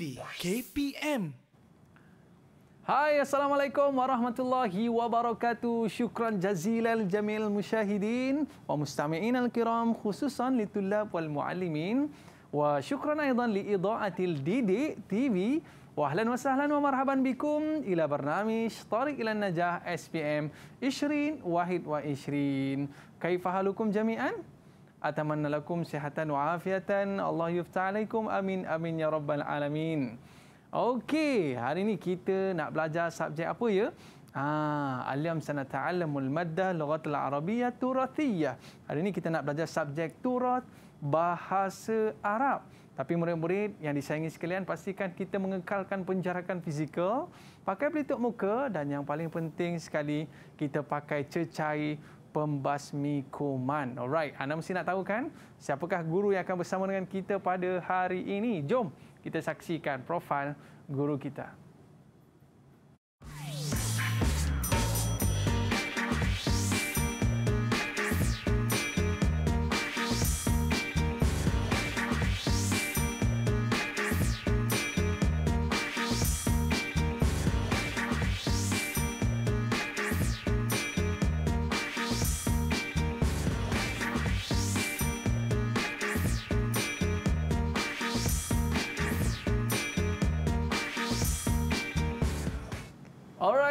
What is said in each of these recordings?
TV KPM. Hai, Assalamualaikum warahmatullahi wabarakatuh. Syukran jazilan jamil musyahidin wa mustami'in al-kiram khususan litulab wal mualimin. wa syukran aidan li ida'atil Didi TV. Wa ahlan wa sahlan wa marhaban bikum ila barnamij Tariq ilan Najah SPM Ishrin, Wahid wa Ishrin. Kaifa jami'an? atamanna lakum sihatan wa afiatan. Allah yufta alaikum. Amin amin ya rabbal alamin. Okey, hari ini kita nak belajar subjek apa ya? Ah ha, alam sana ta'allamul madda lughatul arabiyyah turathiyyah. Hari ini kita nak belajar subjek turat bahasa Arab. Tapi murid-murid yang disayangi sekalian pastikan kita mengekalkan penjarakan fizikal, pakai pelitup muka dan yang paling penting sekali kita pakai cecair pembasmi kuman. Alright, anda mesti nak tahu kan siapakah guru yang akan bersama dengan kita pada hari ini. Jom kita saksikan profil guru kita.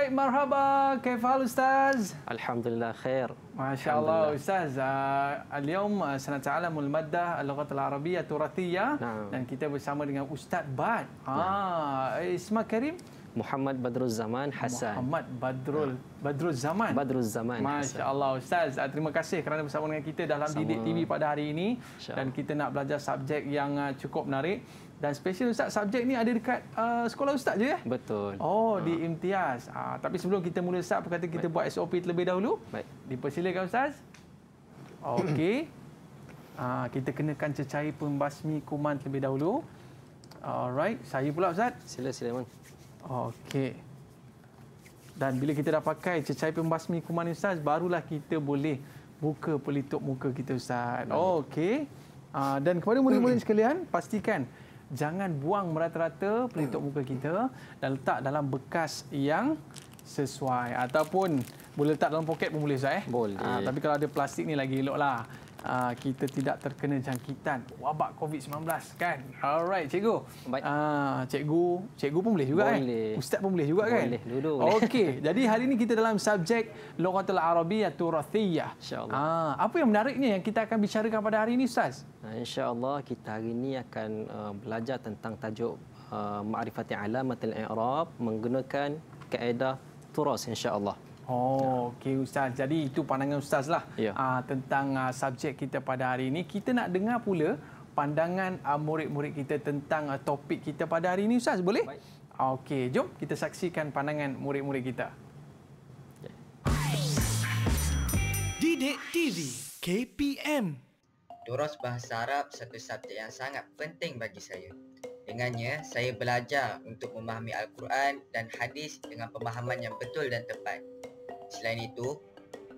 Baik, marhaba. Kaifal Ustaz? Alhamdulillah, khair. Masya Allah, Ustaz. Ah, Al-Yawm, ah, senat ta'ala mulmaddah al-lughatul Arabiyah turathiyah. Dan kita bersama dengan Ustaz Bad. Ah, eh, Isma Karim? Muhammad Badrul Zaman Hassan. Muhammad Badrul Badrul Zaman. Badrul Zaman. Masya Allah, Ustaz. Ah, terima kasih kerana bersama dengan kita dalam Didik TV pada hari ini. Dan kita nak belajar subjek yang cukup menarik. Dan special ustaz subjek ni ada dekat uh, sekolah ustaz je ya? Eh? Betul. Oh ha. di hmm. imtiaz. Uh, tapi sebelum kita mula ustaz, apa kata kita Baik. buat SOP terlebih dahulu? Baik. Dipersilakan ustaz. Okey. Uh, kita kenakan cecair pembasmi kuman terlebih dahulu. Alright, saya pula ustaz. Sila sila bang. Okey. Dan bila kita dah pakai cecair pembasmi kuman ustaz, barulah kita boleh buka pelitup muka kita ustaz. Okey. Uh, dan kepada murid-murid sekalian, pastikan jangan buang merata-rata pelitup muka kita dan letak dalam bekas yang sesuai ataupun boleh letak dalam poket pun boleh saya. Eh? Boleh. Ha, tapi kalau ada plastik ni lagi eloklah uh, kita tidak terkena jangkitan wabak COVID-19 kan. Alright cikgu. Uh, cikgu, cikgu pun boleh juga eh? boleh. kan? Ustaz pun boleh juga boleh. kan? Boleh, duduk. Okey, jadi hari ini kita dalam subjek Lughatul Arabiyyah Turathiyyah. InsyaAllah. Uh, apa yang menariknya yang kita akan bicarakan pada hari ini Ustaz? InsyaAllah kita hari ini akan uh, belajar tentang tajuk uh, Ma'rifati Alamatul Arab menggunakan kaedah turas insyaAllah. Oh, okey Ustaz. Jadi itu pandangan Ustaz lah ya. uh, tentang uh, subjek kita pada hari ini. Kita nak dengar pula pandangan uh, murid-murid kita tentang uh, topik kita pada hari ini Ustaz. Boleh? Okay, jom kita saksikan pandangan murid-murid kita. Didik TV KPM Duros Bahasa Arab satu subjek yang sangat penting bagi saya. Dengannya, saya belajar untuk memahami Al-Quran dan hadis dengan pemahaman yang betul dan tepat. Selain itu,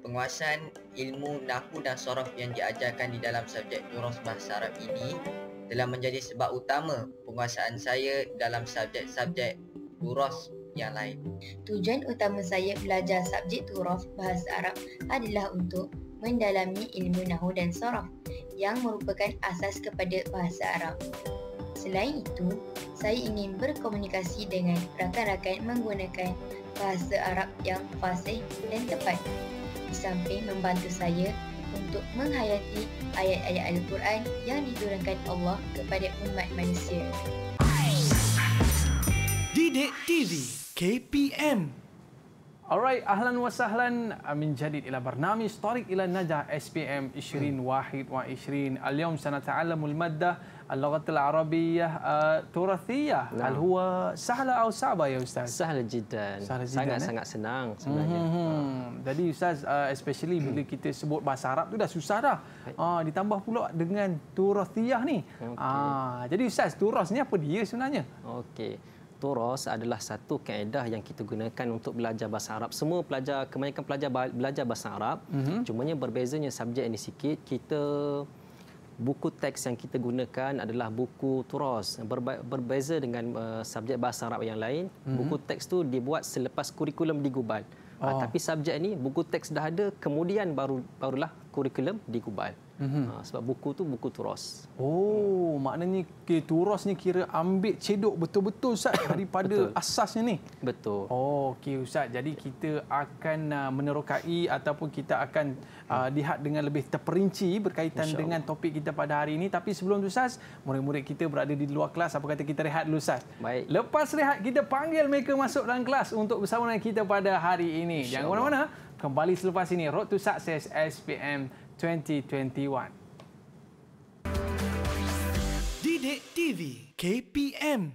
penguasaan ilmu nahu dan sorof yang diajarkan di dalam subjek jurus bahasa Arab ini telah menjadi sebab utama penguasaan saya dalam subjek-subjek jurus yang lain. Tujuan utama saya belajar subjek turaf bahasa Arab adalah untuk mendalami ilmu nahu dan sorof yang merupakan asas kepada bahasa Arab. Selain itu, saya ingin berkomunikasi dengan rakan-rakan menggunakan bahasa Arab yang fasih dan tepat. Di samping membantu saya untuk menghayati ayat-ayat Al-Quran yang diturunkan Allah kepada umat manusia. Didik TV KPM Alright, ahlan wa sahlan min jadid ila barnami story ila najah SPM 20 Wahid wa 20. Al-yawm sana maddah اللغة العربية تراثية نعم. هل هو سهلة أو صعبة يا أستاذ؟ سهلة جدا سهلة جدا sangat, eh? sangat senang sebenarnya mm-hmm. jadi Ustaz uh, especially hmm. bila kita sebut bahasa Arab tu dah susah dah ah, ditambah pula dengan turathiyah ni ah, jadi Ustaz turas ni apa dia sebenarnya? Okey. Turas adalah satu kaedah yang kita gunakan untuk belajar bahasa Arab. Semua pelajar, kebanyakan pelajar belajar bahasa Arab. Mm-hmm. Cumanya berbezanya subjek ini sikit. Kita buku teks yang kita gunakan adalah buku turas berbeza dengan uh, subjek bahasa Arab yang lain mm-hmm. buku teks tu dibuat selepas kurikulum digubal ah, oh. uh, tapi subjek ini buku teks dah ada kemudian baru barulah kurikulum di Kubal. Mm-hmm. Ha, ah, sebab buku tu buku turos. Oh, hmm. maknanya ke turos ni kira ambil cedok betul-betul Ustaz daripada Betul. asasnya ni. Betul. Oh, okey Ustaz. Jadi kita akan uh, menerokai ataupun kita akan uh, lihat dengan lebih terperinci berkaitan InsyaAllah. dengan topik kita pada hari ini. Tapi sebelum tu Ustaz, murid-murid kita berada di luar kelas. Apa kata kita rehat dulu Ustaz? Baik. Lepas rehat kita panggil mereka masuk dalam kelas untuk bersama dengan kita pada hari ini. Insya Jangan mana-mana kembali selepas ini Road to Success SPM 2021. Dide TV KPM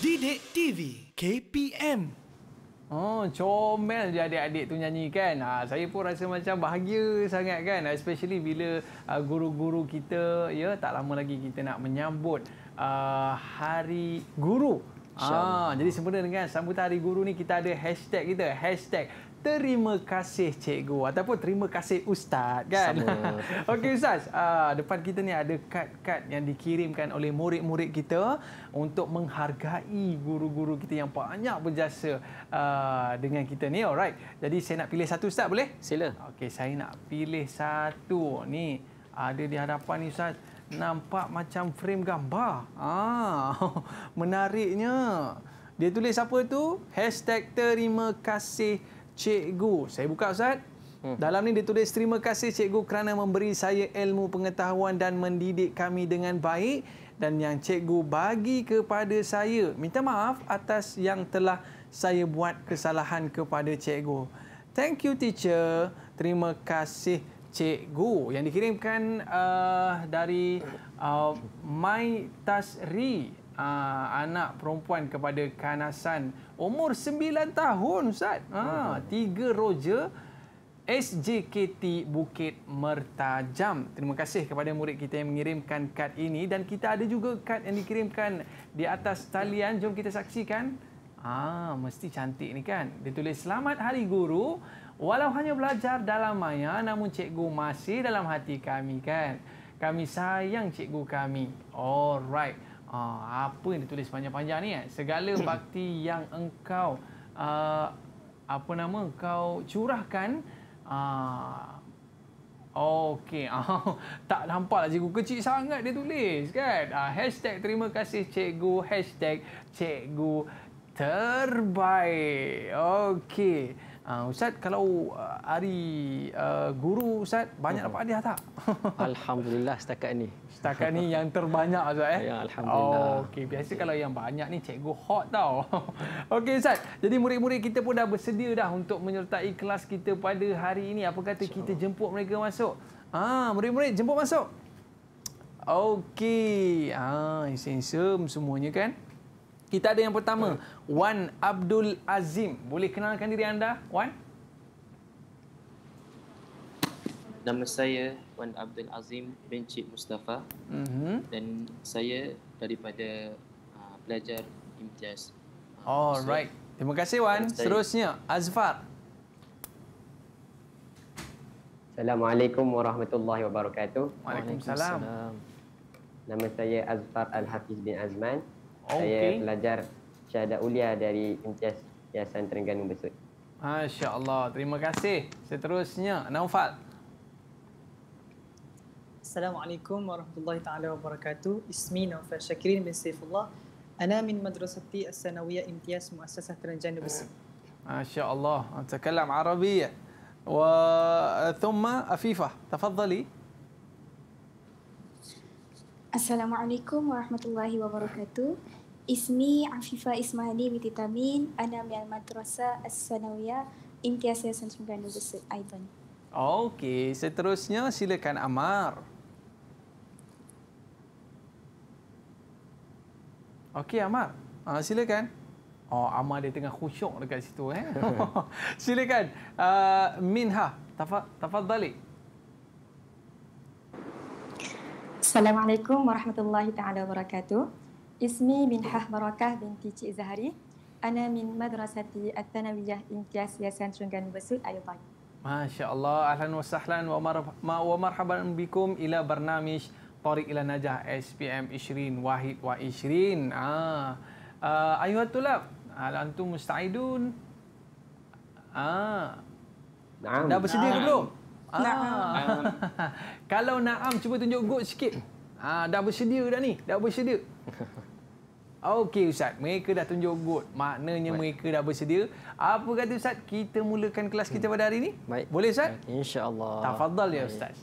Dide TV KPM Oh, comel je adik-adik tu nyanyi kan. Ha, saya pun rasa macam bahagia sangat kan. Especially bila uh, guru-guru kita, ya, tak lama lagi kita nak menyambut uh, Hari Guru Ah, jadi sempena dengan sambutan Hari Guru ni kita ada hashtag kita hashtag Terima kasih cikgu ataupun terima kasih ustaz kan. Okey ustaz, uh, depan kita ni ada kad-kad yang dikirimkan oleh murid-murid kita untuk menghargai guru-guru kita yang banyak berjasa uh, dengan kita ni. Alright. Jadi saya nak pilih satu ustaz boleh? Sila. Okey, saya nak pilih satu ni ada di hadapan ni ustaz nampak macam frame gambar. Ah, menariknya. Dia tulis siapa itu? Hashtag terima kasih cikgu. Saya buka Ustaz. Hmm. Dalam ni dia tulis terima kasih cikgu kerana memberi saya ilmu pengetahuan dan mendidik kami dengan baik dan yang cikgu bagi kepada saya. Minta maaf atas yang telah saya buat kesalahan kepada cikgu. Thank you teacher. Terima kasih Cikgu yang dikirimkan uh, dari uh, Mai Tasri uh, anak perempuan kepada Kanasan umur 9 tahun Ustaz. Ha tiga roja SJKT Bukit Mertajam. Terima kasih kepada murid kita yang mengirimkan kad ini dan kita ada juga kad yang dikirimkan di atas talian. Jom kita saksikan. Ah, mesti cantik ni kan. Dia tulis selamat hari guru Walau hanya belajar dalam maya, namun cikgu masih dalam hati kami kan? Kami sayang cikgu kami. Alright. Uh, apa yang ditulis panjang-panjang ni kan? Segala bakti yang engkau, uh, apa nama, engkau curahkan. Uh, ah, okay. Uh, tak nampak lah cikgu. Kecil sangat dia tulis kan? Uh, hashtag terima kasih cikgu. Hashtag cikgu terbaik. Okay. Uh, Ustaz, kalau uh, hari uh, guru Ustaz, banyak dapat hadiah tak? Alhamdulillah setakat ini. Setakat ini yang terbanyak Ustaz eh? Ya, Alhamdulillah. Oh, okay. Biasa kalau yang banyak ni cikgu hot tau. Okey Ustaz, jadi murid-murid kita pun dah bersedia dah untuk menyertai kelas kita pada hari ini. Apa kata Insya kita jemput mereka masuk? Ah, murid-murid jemput masuk. Okey. Ah, isim-isim semuanya kan? Kita ada yang pertama, Wan Abdul Azim. Boleh kenalkan diri anda, Wan? Nama saya Wan Abdul Azim bin Cik Mustafa. Mm-hmm. Dan saya daripada uh, pelajar IMTS. Alright. Terima kasih, Wan. Saya... Seterusnya, Azfar. Assalamualaikum warahmatullahi wabarakatuh. Waalaikumsalam. Nama saya Azfar Al-Hafiz bin Azman. Oh, saya okay. pelajar syahadat ulia dari Imtiaz Yayasan Terengganu Besut. Masya Allah. Terima kasih. Seterusnya, Naufal. Assalamualaikum warahmatullahi taala wabarakatuh. Ismi Naufal Syakirin bin Saifullah. Ana min madrasati as-sanawiyah Imtiaz Muassasah Terengganu Besut. Masya Allah. Tukalam Arabi. Wa thumma Afifah. Tafadhali. Assalamualaikum warahmatullahi wabarakatuh. Ismi Afifa Ismaili binti Tamin, ana min al-madrasah as-sanawiyah, imtiaz saya Sentrum Gandu Besut, Aiban. Okey, seterusnya silakan Amar. Okey Amar. Ah uh, silakan. Oh Amar dia tengah khusyuk dekat situ eh. silakan. Uh, Minha, tafadhali. Assalamualaikum warahmatullahi taala wabarakatuh. اسمي منحه بركه بنتي تشي زهري انا من مدرستي الثانويه امتياز ياسان ترنغان بسول ايضا ما شاء الله اهلا وسهلا ومرحبا بكم الى برنامج طريق الى نجاح اس بي ام 2021 اه ايها الطلاب هل انتم مستعدون؟ اه نعم دا بسدي belum؟ نعم. آه. نعم kalau نعم cuba tunjuk good sikit Ah, dah bersedia dah ni. Dah bersedia. Okey Ustaz, mereka dah tunjuk good. Maknanya Baik. mereka dah bersedia. Apa kata Ustaz, kita mulakan kelas kita hmm. pada hari ini? Baik. Boleh Ustaz? InsyaAllah. Tafadhal ya Ustaz.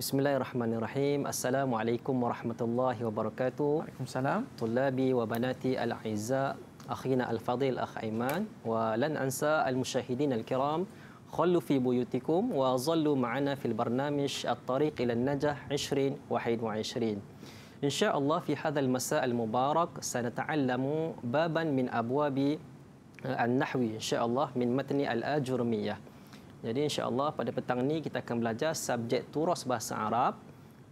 Bismillahirrahmanirrahim. Assalamualaikum warahmatullahi wabarakatuh. Waalaikumsalam. Tulabi wa banati al-izza. Akhina al-fadil akh Aiman. Wa lan ansa al-mushahidin al-kiram. Khallu fi buyutikum wa zallu ma'ana fil barnamish at-tariq ilan najah 2021 insyaallah fi hadzal masa'al mubarak sanata'allamu baban min abwabi eh, an-nahwi insyaallah min matni al-ajurmiyah jadi insyaallah pada petang ni kita akan belajar subjek turas bahasa Arab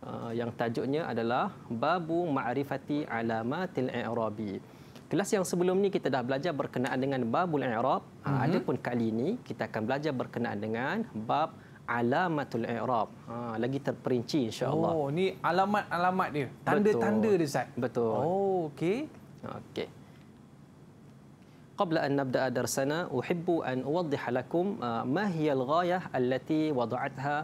eh, yang tajuknya adalah babu ma'rifati alamatil i'rabi Kelas yang sebelum ni kita dah belajar berkenaan dengan babul i'rab. Mm-hmm. Adapun kali ini kita akan belajar berkenaan dengan bab alamatul i'rab. Ha, lagi terperinci insya-Allah. Oh, ni alamat-alamat dia. Tanda-tanda dia Ustaz. Betul. Oh, okey. Okey. قبل أن نبدأ درسنا أحب أن أوضح لكم ما هي الغاية التي وضعتها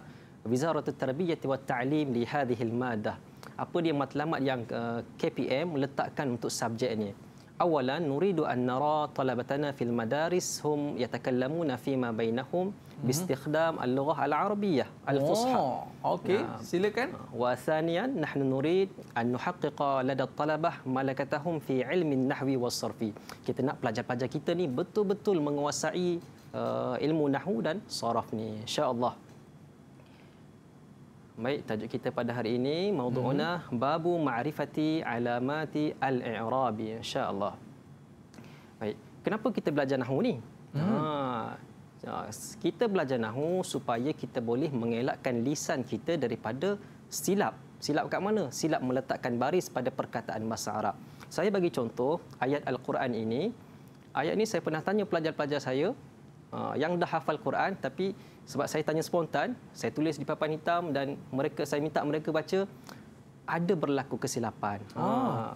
وزارة التربية والتعليم لهذه المادة. apa dia matlamat yang uh, KPM letakkan untuk subjek ini. أولا نريد أن نرى طلبتنا في المدارس هم يتكلمون فيما بينهم باستخدام اللغة العربية الفصحى أوكي سيليكن وثانيا نحن نريد أن نحقق لدى الطلبة ملكتهم في علم النحو والصرف kita nak pelajar-pelajar kita ni betul-betul menguasai uh, ilmu nahu dan sarafni insyaallah Baik, tajuk kita pada hari ini maudhu'una hmm. babu ma'rifati alamati al-i'rab insya-Allah. Baik, kenapa kita belajar nahu ni? Hmm. Ha, ya, kita belajar nahu supaya kita boleh mengelakkan lisan kita daripada silap. Silap kat mana? Silap meletakkan baris pada perkataan bahasa Arab. Saya bagi contoh ayat al-Quran ini. Ayat ini saya pernah tanya pelajar-pelajar saya ha, yang dah hafal Quran tapi sebab saya tanya spontan, saya tulis di papan hitam dan mereka saya minta mereka baca ada berlaku kesilapan. Ah. Ha.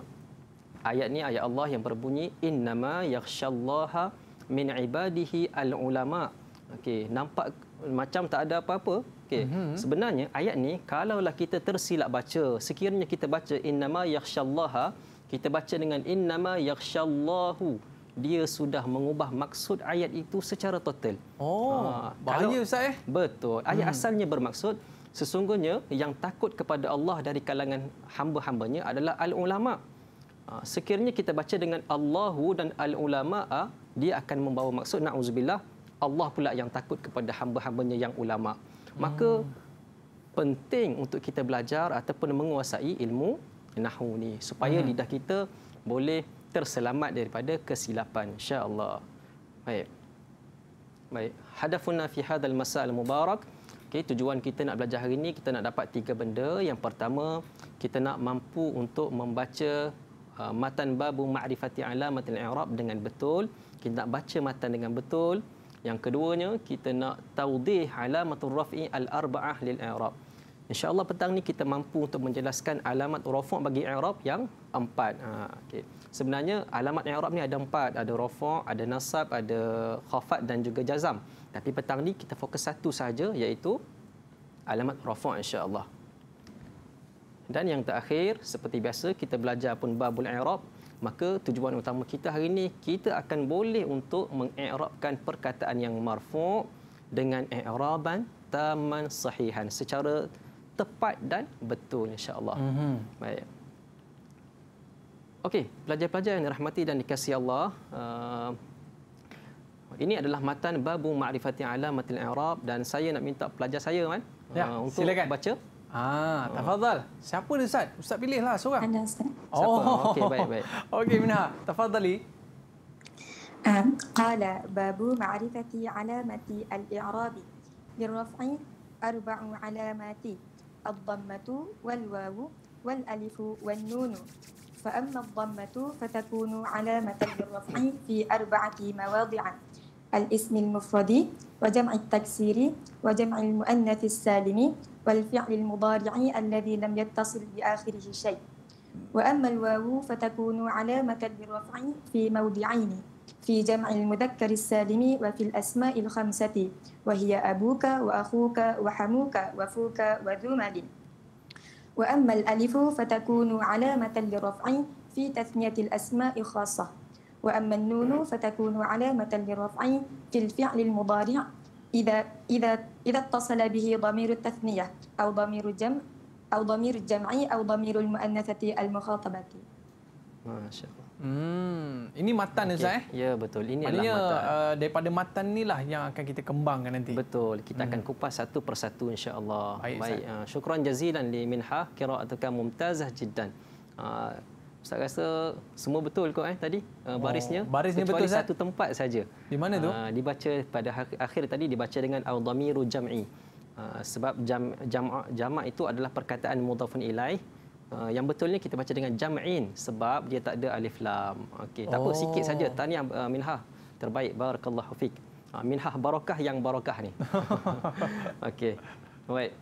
Ayat ni ayat Allah yang berbunyi innama yakhshallaha min ibadihi alulama. Okey, nampak macam tak ada apa-apa. Okey. Mm-hmm. Sebenarnya ayat ni kalaulah kita tersilap baca, sekiranya kita baca innama yakhshallaha, kita baca dengan innama yakhshallahu dia sudah mengubah maksud ayat itu secara total. Oh, ha, bahaya Ustaz eh. Betul. Ayat hmm. asalnya bermaksud sesungguhnya yang takut kepada Allah dari kalangan hamba-hambanya adalah al-ulama. Ha, sekiranya kita baca dengan Allahu dan al-ulama, ah, dia akan membawa maksud na'uzubillah Allah pula yang takut kepada hamba-hambanya yang ulama. Maka hmm. penting untuk kita belajar ataupun menguasai ilmu nahwu ni supaya hmm. lidah kita boleh terselamat daripada kesilapan insyaallah baik baik hadafuna fi hadzal masal mubarak okey tujuan kita nak belajar hari ini kita nak dapat tiga benda yang pertama kita nak mampu untuk membaca uh, matan babu ma'rifati alamatil i'rab dengan betul kita nak baca matan dengan betul yang keduanya kita nak taudih alamatul raf'i al-arba'ah lil i'rab Allah petang ni kita mampu untuk menjelaskan alamat rafu' bagi i'rab yang empat ha okey sebenarnya alamat yang i'rab ni ada empat ada rafa' ada nasab ada khafat dan juga jazam tapi petang ni kita fokus satu saja iaitu alamat rafa' insya-Allah dan yang terakhir seperti biasa kita belajar pun babul i'rab maka tujuan utama kita hari ini kita akan boleh untuk mengi'rabkan perkataan yang marfu' dengan i'raban taman sahihan secara tepat dan betul insya-Allah mm-hmm. baik Okey, pelajar-pelajar yang dirahmati dan dikasihi Allah, uh, ini adalah matan Babu Ma'rifati Alamatil Arab dan saya nak minta pelajar saya kan ya, uh, untuk silakan. baca. Ah, tafadhal. Siapa ni Ustaz? Ustaz pilihlah seorang. Anda Ustaz. Oh, okey baik baik. Okey Minha, tafadhali. قال باب معرفة علامة الإعراب للرفع أربع علامات الضمة والواو والألف والنون فأما الضمة فتكون علامة للرفع في أربعة مواضع الاسم المفرد وجمع التكسير وجمع المؤنث السالم والفعل المضارع الذي لم يتصل بآخره شيء وأما الواو فتكون علامة للرفع في موضعين في جمع المذكر السالم وفي الأسماء الخمسة وهي أبوك وأخوك وحموك وفوك وذو مال وأما الألف فتكون علامة للرفع في تثنية الأسماء خاصة وأما النون فتكون علامة للرفع في الفعل المضارع إذا إذا إذا اتصل به ضمير التثنية أو ضمير الجمع أو ضمير الجمع أو ضمير المؤنثة المخاطبة. ما شاء الله. Hmm, ini matan okay. Ustaz eh? Ya, betul. Ini Maksudnya, adalah matan. Uh, daripada matan lah yang akan kita kembangkan nanti. Betul. Kita hmm. akan kupas satu persatu insya-Allah. Baik. Baik. Uh, syukran jazilan li minha qira'atuka mumtazah jiddan. Uh, Ustaz rasa semua betul kot eh tadi uh, barisnya. Oh, barisnya Kecuali betul Ustaz. satu tempat saja. Di mana tu? Uh, dibaca pada akhir tadi dibaca dengan al audamiru jam'i. Uh, sebab jam, jam jamak itu adalah perkataan mudhafun ilaih. Uh, yang betulnya kita baca dengan jam'in sebab dia tak ada alif lam. Okey, tak oh. sikit saja. Oh. Tahniah uh, ah, Minha. Terbaik. Barakallahu fik. Uh, ah, minha barakah yang barakah ni. Okey. Baik.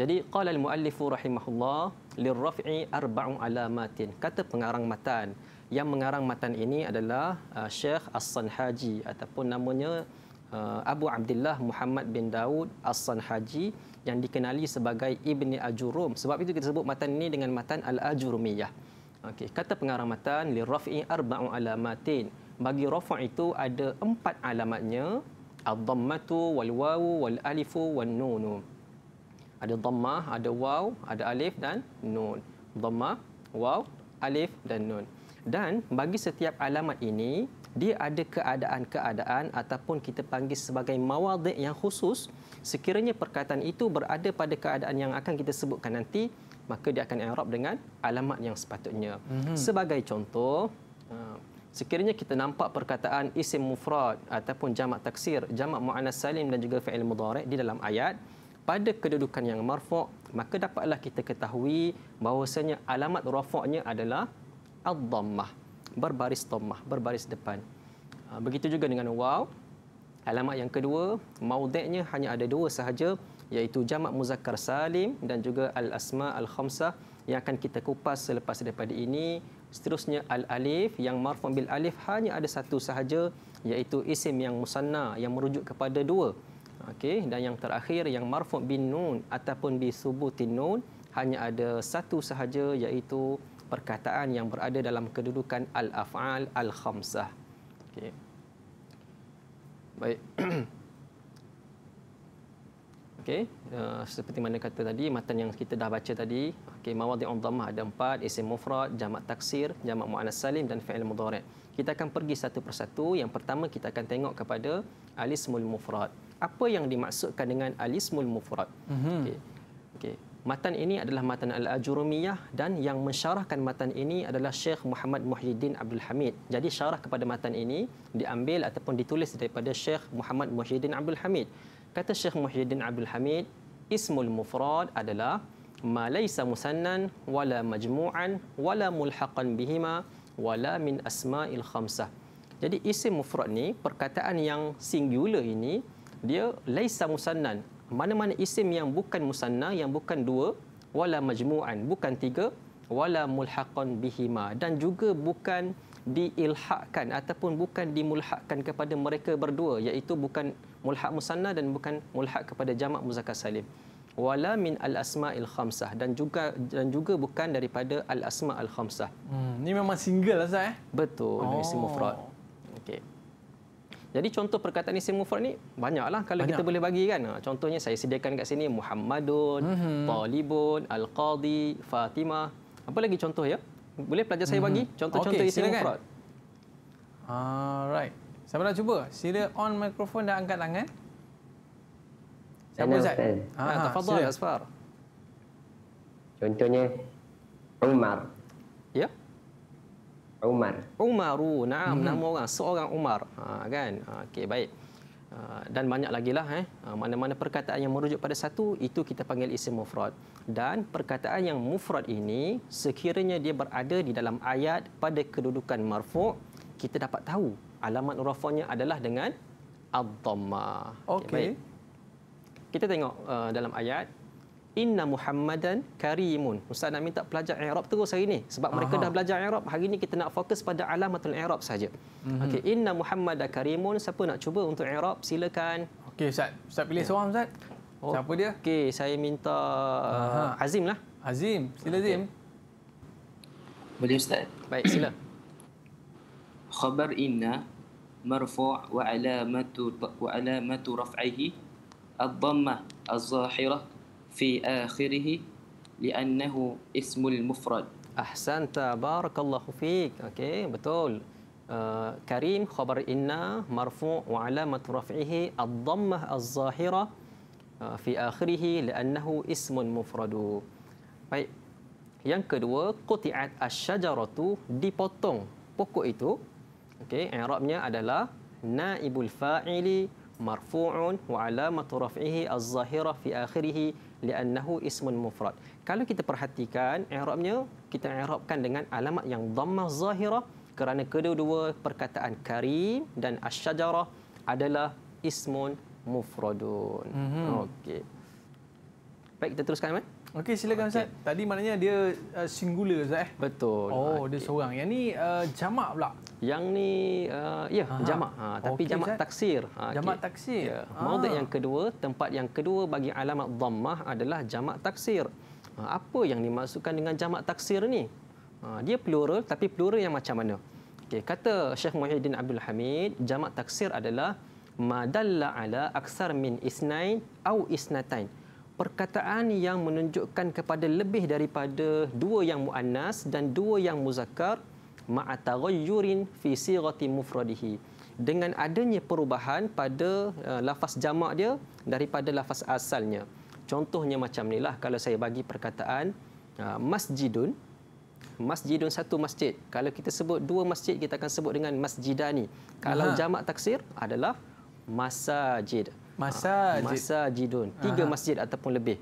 Jadi qala al-muallifu rahimahullah lirraf'i arba'u alamatin. Kata pengarang matan. Yang mengarang matan ini adalah uh, Syekh As-Sanhaji ataupun namanya uh, Abu Abdullah Muhammad bin Daud As-Sanhaji yang dikenali sebagai Ibni Ajurum. Sebab itu kita sebut matan ini dengan matan Al-Ajurumiyah. Okey, kata pengarang matan li rafi'i arba'u alamatin. Bagi rafa' itu ada empat alamatnya, ad-dhammatu wal wawu wal alifu wal nunu. Ada dhammah, ada waw, ada alif dan nun. Dhammah, waw, alif dan nun. Dan bagi setiap alamat ini, dia ada keadaan-keadaan ataupun kita panggil sebagai mawadik yang khusus sekiranya perkataan itu berada pada keadaan yang akan kita sebutkan nanti maka dia akan i'rab dengan alamat yang sepatutnya mm-hmm. sebagai contoh uh, sekiranya kita nampak perkataan isim mufrad ataupun jamak taksir jamak muannas salim dan juga fi'il mudhari di dalam ayat pada kedudukan yang marfu' maka dapatlah kita ketahui bahawasanya alamat rafu'nya adalah al dhammah berbaris tomah, berbaris depan. Ah, begitu juga dengan waw. Alamat yang kedua, maudeknya hanya ada dua sahaja iaitu jamak muzakkar salim dan juga al-asma al-khamsah yang akan kita kupas selepas daripada ini. Seterusnya al-alif yang marfum bil alif hanya ada satu sahaja iaitu isim yang musanna yang merujuk kepada dua. Okay, dan yang terakhir yang marfum bin nun ataupun bi nun hanya ada satu sahaja iaitu perkataan yang berada dalam kedudukan al-af'al al-khamsah. Okay. Baik. Okey, uh, seperti mana kata tadi, matan yang kita dah baca tadi, okey, mawadhi'ud dhammah ada empat, isim mufrad, jamak taksir, jamak muannas salim dan fi'il mudhari'. Kita akan pergi satu persatu. Yang pertama kita akan tengok kepada alismul mufrad. Apa yang dimaksudkan dengan alismul mufrad? Mm-hmm. Okey. Okey. Matan ini adalah matan Al-Ajurumiyah dan yang mensyarahkan matan ini adalah Syekh Muhammad Muhyiddin Abdul Hamid. Jadi syarah kepada matan ini diambil ataupun ditulis daripada Syekh Muhammad Muhyiddin Abdul Hamid. Kata Syekh Muhyiddin Abdul Hamid, ismul mufrad adalah ma laysa musannan wala majmu'an wala mulhaqan bihima wala min asma'il khamsah. Jadi isim mufrad ni perkataan yang singular ini dia laisa musannan mana-mana isim yang bukan musanna yang bukan dua wala majmu'an bukan tiga wala mulhaqan bihima dan juga bukan diilhakkan ataupun bukan dimulhakkan kepada mereka berdua iaitu bukan mulhaq musanna dan bukan mulhaq kepada jamak muzakkar salim wala min al asmaul khamsah dan juga dan juga bukan daripada al asmaul khamsah hmm ni memang single lah saya eh betul oh. isim mufrad jadi contoh perkataan isim mufrad ni banyaklah kalau Banyak. kita boleh bagi kan. Ha, contohnya saya sediakan kat sini Muhammadun, mm-hmm. Talibun, Al-Qadi, Fatimah. Apa lagi contoh ya? Boleh pelajar saya bagi mm-hmm. contoh-contoh okay, isim mufrad? Alright. Siapa nak cuba? Sila on mikrofon dan angkat tangan. Siapa boleh. Ah, ha, ah, tafadhal Asfar. Contohnya Umar. Umar. Umaru, oh, nama hmm. nama orang seorang Umar. Ha kan? Ha okey baik. Ha, dan banyak lagi lah eh. Ha, mana-mana perkataan yang merujuk pada satu itu kita panggil isim mufrad. Dan perkataan yang mufrad ini sekiranya dia berada di dalam ayat pada kedudukan marfu', kita dapat tahu alamat rafa'nya adalah dengan ad-dhamma. Okey. Okay, kita tengok uh, dalam ayat Inna Muhammadan Karimun. Ustaz nak minta pelajar Arab terus hari ini. Sebab mereka dah belajar Arab. Hari ini kita nak fokus pada alamatul Arab saja. Mm-hmm. Okey, Inna Muhammadan Karimun. Siapa nak cuba untuk Arab? Silakan. Okey, Ustaz. Ustaz pilih yeah. seorang, Ustaz. Oh. Siapa dia? Okey, saya minta uh, Azim lah. Azim. Sila okay. Azim. Boleh, Ustaz. Baik, sila. Khabar Inna wa wa alamatu alamatu وعلامة al رفعه al Zahirah. في آخره لأنه اسم المفرد أحسنت بارك الله فيك أوكي بتقول آه، كريم خبر إن مرفوع وعلامة رفعه الضمة الظاهرة آه، في آخره لأنه اسم مفرد طيب yang kedua قطعت الشجرة dipotong pokok itu okay adalah نائب الفاعل مرفوع وعلامة رفعه الظاهرة في آخره li'annahu ismun mufrad. Kalau kita perhatikan, i'rabnya kita i'rabkan dengan alamat yang dhammah zahirah kerana kedua-dua perkataan karim dan asyajarah adalah ismun mufradun. Mm-hmm. Okey. Baik, kita teruskan, Amin. Okey silakan okay. Ustaz. Tadi maknanya dia uh, singular Ustaz eh? Betul. Oh okay. Ah, dia seorang. Yang ni uh, jamak pula. Yang ni uh, ya Aha. jamak. Ha tapi okay, jamak Zat. taksir. Ha, jamak okay. taksir. Ya. Ah. Maudhu' yang kedua, tempat yang kedua bagi alamat dhammah adalah jamak taksir. Ha, apa yang dimasukkan dengan jamak taksir ni? Ha, dia plural tapi plural yang macam mana? Okey kata Syekh Muhyiddin Abdul Hamid, jamak taksir adalah madalla ala aksar min isnain au isnatain perkataan yang menunjukkan kepada lebih daripada dua yang muannas dan dua yang muzakkar ma'a taghayyurin fi sighati mufradihi dengan adanya perubahan pada eh, lafaz jamak dia daripada lafaz asalnya contohnya macam inilah kalau saya bagi perkataan eh, masjidun masjidun satu masjid kalau kita sebut dua masjid kita akan sebut dengan masjidani kalau jamak taksir adalah masajid Masa ah, Masajidun. Tiga masjid ataupun lebih.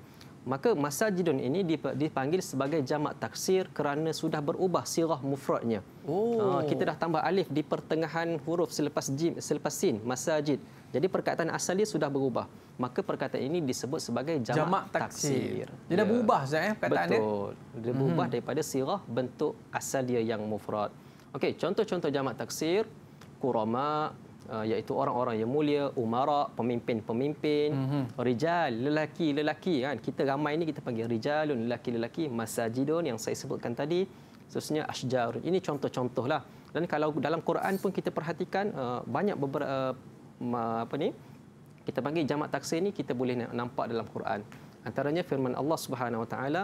Maka Masajidun ini dipanggil sebagai jamak taksir kerana sudah berubah sirah mufradnya. Oh. Ah, kita dah tambah alif di pertengahan huruf selepas jim selepas sin Masajid. Jadi perkataan asalnya sudah berubah. Maka perkataan ini disebut sebagai jamak, jamak taksir. taksir. Dia ya. dah berubah saja eh, perkataan Betul. dia. Betul. Dia berubah hmm. daripada sirah bentuk asal dia yang mufrad. Okey, contoh-contoh jamak taksir. Kurama, uh, iaitu orang-orang yang mulia, umara, pemimpin-pemimpin, mm-hmm. rijal, lelaki-lelaki kan. Kita ramai ni kita panggil rijalun, lelaki-lelaki, masajidun yang saya sebutkan tadi, seterusnya asjar. Ini contoh-contohlah. Dan kalau dalam Quran pun kita perhatikan uh, banyak beberapa uh, apa ni? Kita panggil jamak taksir ni kita boleh nampak dalam Quran. Antaranya firman Allah Subhanahu Wa Taala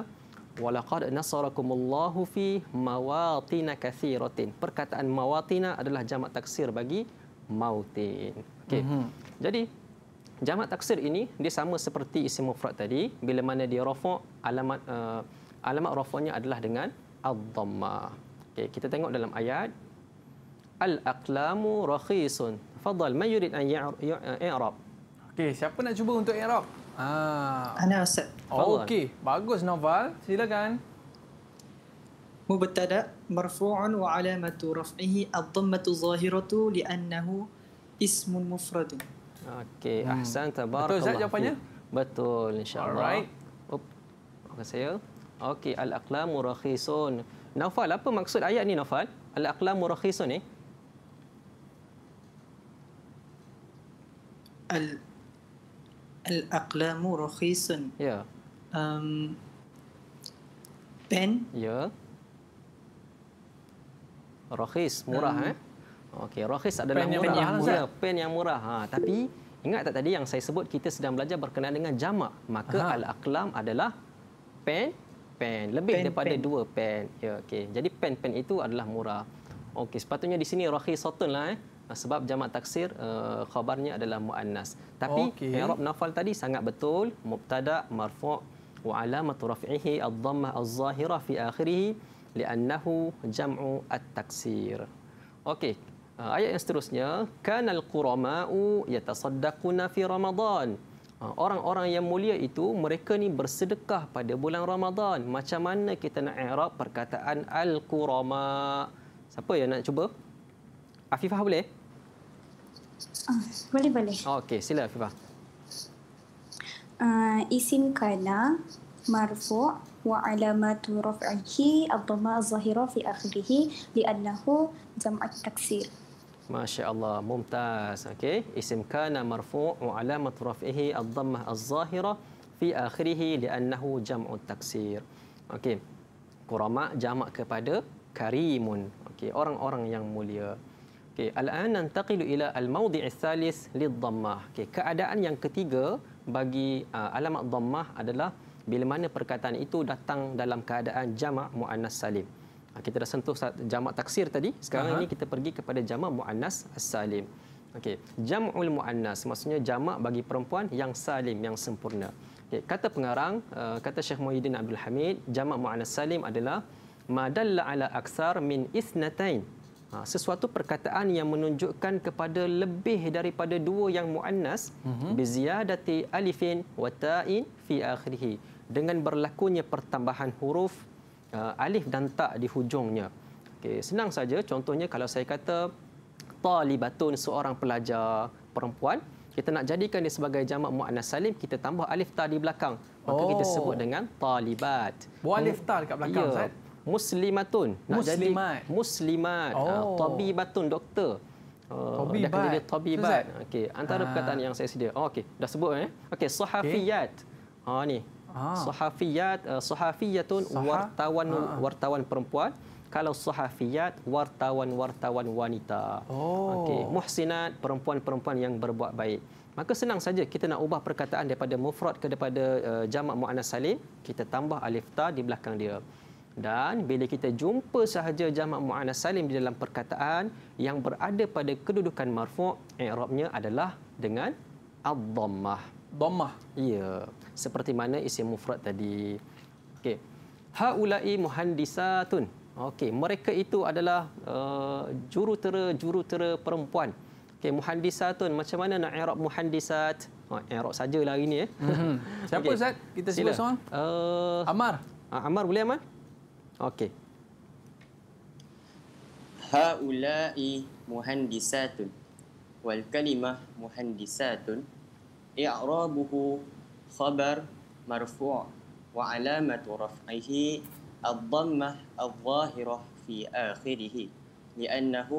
walaqad nasarakumullahu fi mawatin katsiratin. Perkataan mawatina adalah jamak taksir bagi mautin. Okey. Mm-hmm. Jadi jamak taksir ini dia sama seperti isim mufrad tadi bila mana dia rafa' alamat uh, alamat rafa'nya adalah dengan ad-dhamma. Okey, kita tengok dalam ayat al-aqlamu rakhisun. Tafadhal may yurid an eh, i'rab. Okey, siapa nak cuba untuk i'rab? Ah. Ana Ustaz. Oh, okey, bagus Novel, Silakan. مبتدا مرفوع وعلامة رفعه الضمة الظاهرة لأنه اسم مفرد. Okey, hmm. ahsan tabarakallah. Betul Zat jawapannya? Betul insya-Allah. Alright. Up. Okey saya. Okey, al-aqlamu rakhisun. Naufal, apa maksud ayat ni Naufal? Al-aqlamu rakhisun ni? Eh? Al al-aqlamu rakhisun. Ya. Yeah. Um, pen? Ya. Yeah. rakhis murah hmm. eh. Okey, rakhis adalah pen murah. Yang murah. Pen yang murah. Ha, tapi ingat tak tadi yang saya sebut kita sedang belajar berkenaan dengan jamak. Maka al-aqlam adalah pen pen lebih pen, daripada pen. dua pen. Ya, okey. Jadi pen-pen itu adalah murah. Okey, sepatutnya di sini rakhis satun lah eh. Sebab jamak taksir uh, khabarnya adalah muannas. Tapi okay. Arab nafal tadi sangat betul. Mubtada, marfu' wa alamatu rafi'ihi ad-dhammah az-zahirah fi akhirih li'annahu jam'u at-taksir. Okey, uh, ayat yang seterusnya Kana al qurama'u yatasaddaquna fi ramadan uh, orang-orang yang mulia itu mereka ni bersedekah pada bulan Ramadan macam mana kita nak i'rab perkataan al-qurama siapa yang nak cuba Afifah boleh ah, boleh boleh okey sila Afifah uh, isim kana marfu wa alamatu raf'ihi adhamma zahira fi akhirih li annahu jam'at taksir Masya Allah, mumtaz. Okay. Isim kana marfu' wa alamat raf'ihi ad-dhammah az-zahira fi akhirihi li'annahu jam'u taksir. Okay. Kurama jamak kepada karimun. Okay. Orang-orang yang mulia. Okay. Al-an nantaqilu ila al-mawdi'i mawdi thalis lid-dhammah. Okay. Keadaan yang ketiga bagi uh, alamat dhammah adalah bila mana perkataan itu datang dalam keadaan jamak muannas salim. Ha, kita dah sentuh jamak taksir tadi. Sekarang Aha. ini kita pergi kepada jamak muannas salim. Okey, jamul muannas maksudnya jamak bagi perempuan yang salim yang sempurna. Okay. kata pengarang eh, kata Syekh Muhyiddin Abdul Hamid jamak muannas salim adalah madalla ala aksar min isnatain. Ha, sesuatu perkataan yang menunjukkan kepada lebih daripada dua yang muannas mm biziyadati alifin wa ta'in fi akhirih dengan berlakunya pertambahan huruf uh, alif dan tak di hujungnya. Okey, senang saja contohnya kalau saya kata talibatun seorang pelajar perempuan, kita nak jadikan dia sebagai jamak muannas salim, kita tambah alif ta di belakang. Maka oh. kita sebut dengan talibat. Buat alif ta dekat belakang, ya. Zaid. Muslimatun. Muslimat. Jadi, muslimat. Ah, oh. Uh, tabibatun, doktor. Uh, dia akan jadi Okey, antara ha. perkataan yang saya sedia. Oh, Okey, dah sebut eh. Okey, sahafiyat. Okay. Ha ni, Sahafiyat, uh, sahafiyatun eh, Sahha? wartawan uh, wartawan perempuan. Kalau sahafiyat, wartawan-wartawan wanita. Oh. Okey, muhsinat perempuan-perempuan yang berbuat baik. Maka senang saja kita nak ubah perkataan daripada mufrad kepada uh, eh, jamak muannas salim, kita tambah alif ta di belakang dia. Dan bila kita jumpa sahaja jamak muannas salim di dalam perkataan yang berada pada kedudukan marfu', i'rabnya adalah dengan ad-dhammah dhammah. Ya. Seperti mana isim mufrad tadi. Okey. Haula'i muhandisatun. Okey, mereka itu adalah uh, eh, jurutera-jurutera perempuan. Okey, muhandisatun. Macam mana nak i'rab muhandisat? Ha, oh, i'rab sajalah hari ni eh. Mhm. Siapa okay. Ustaz? Kita sila seorang. Uh, eh, Ammar. Ah, uh, Ammar boleh Amar? Okey. Haula'i muhandisatun. Wal kalimah muhandisatun إعرابه خبر مرفوع وعلامة رفعه الضمة الظاهرة في آخره لأنه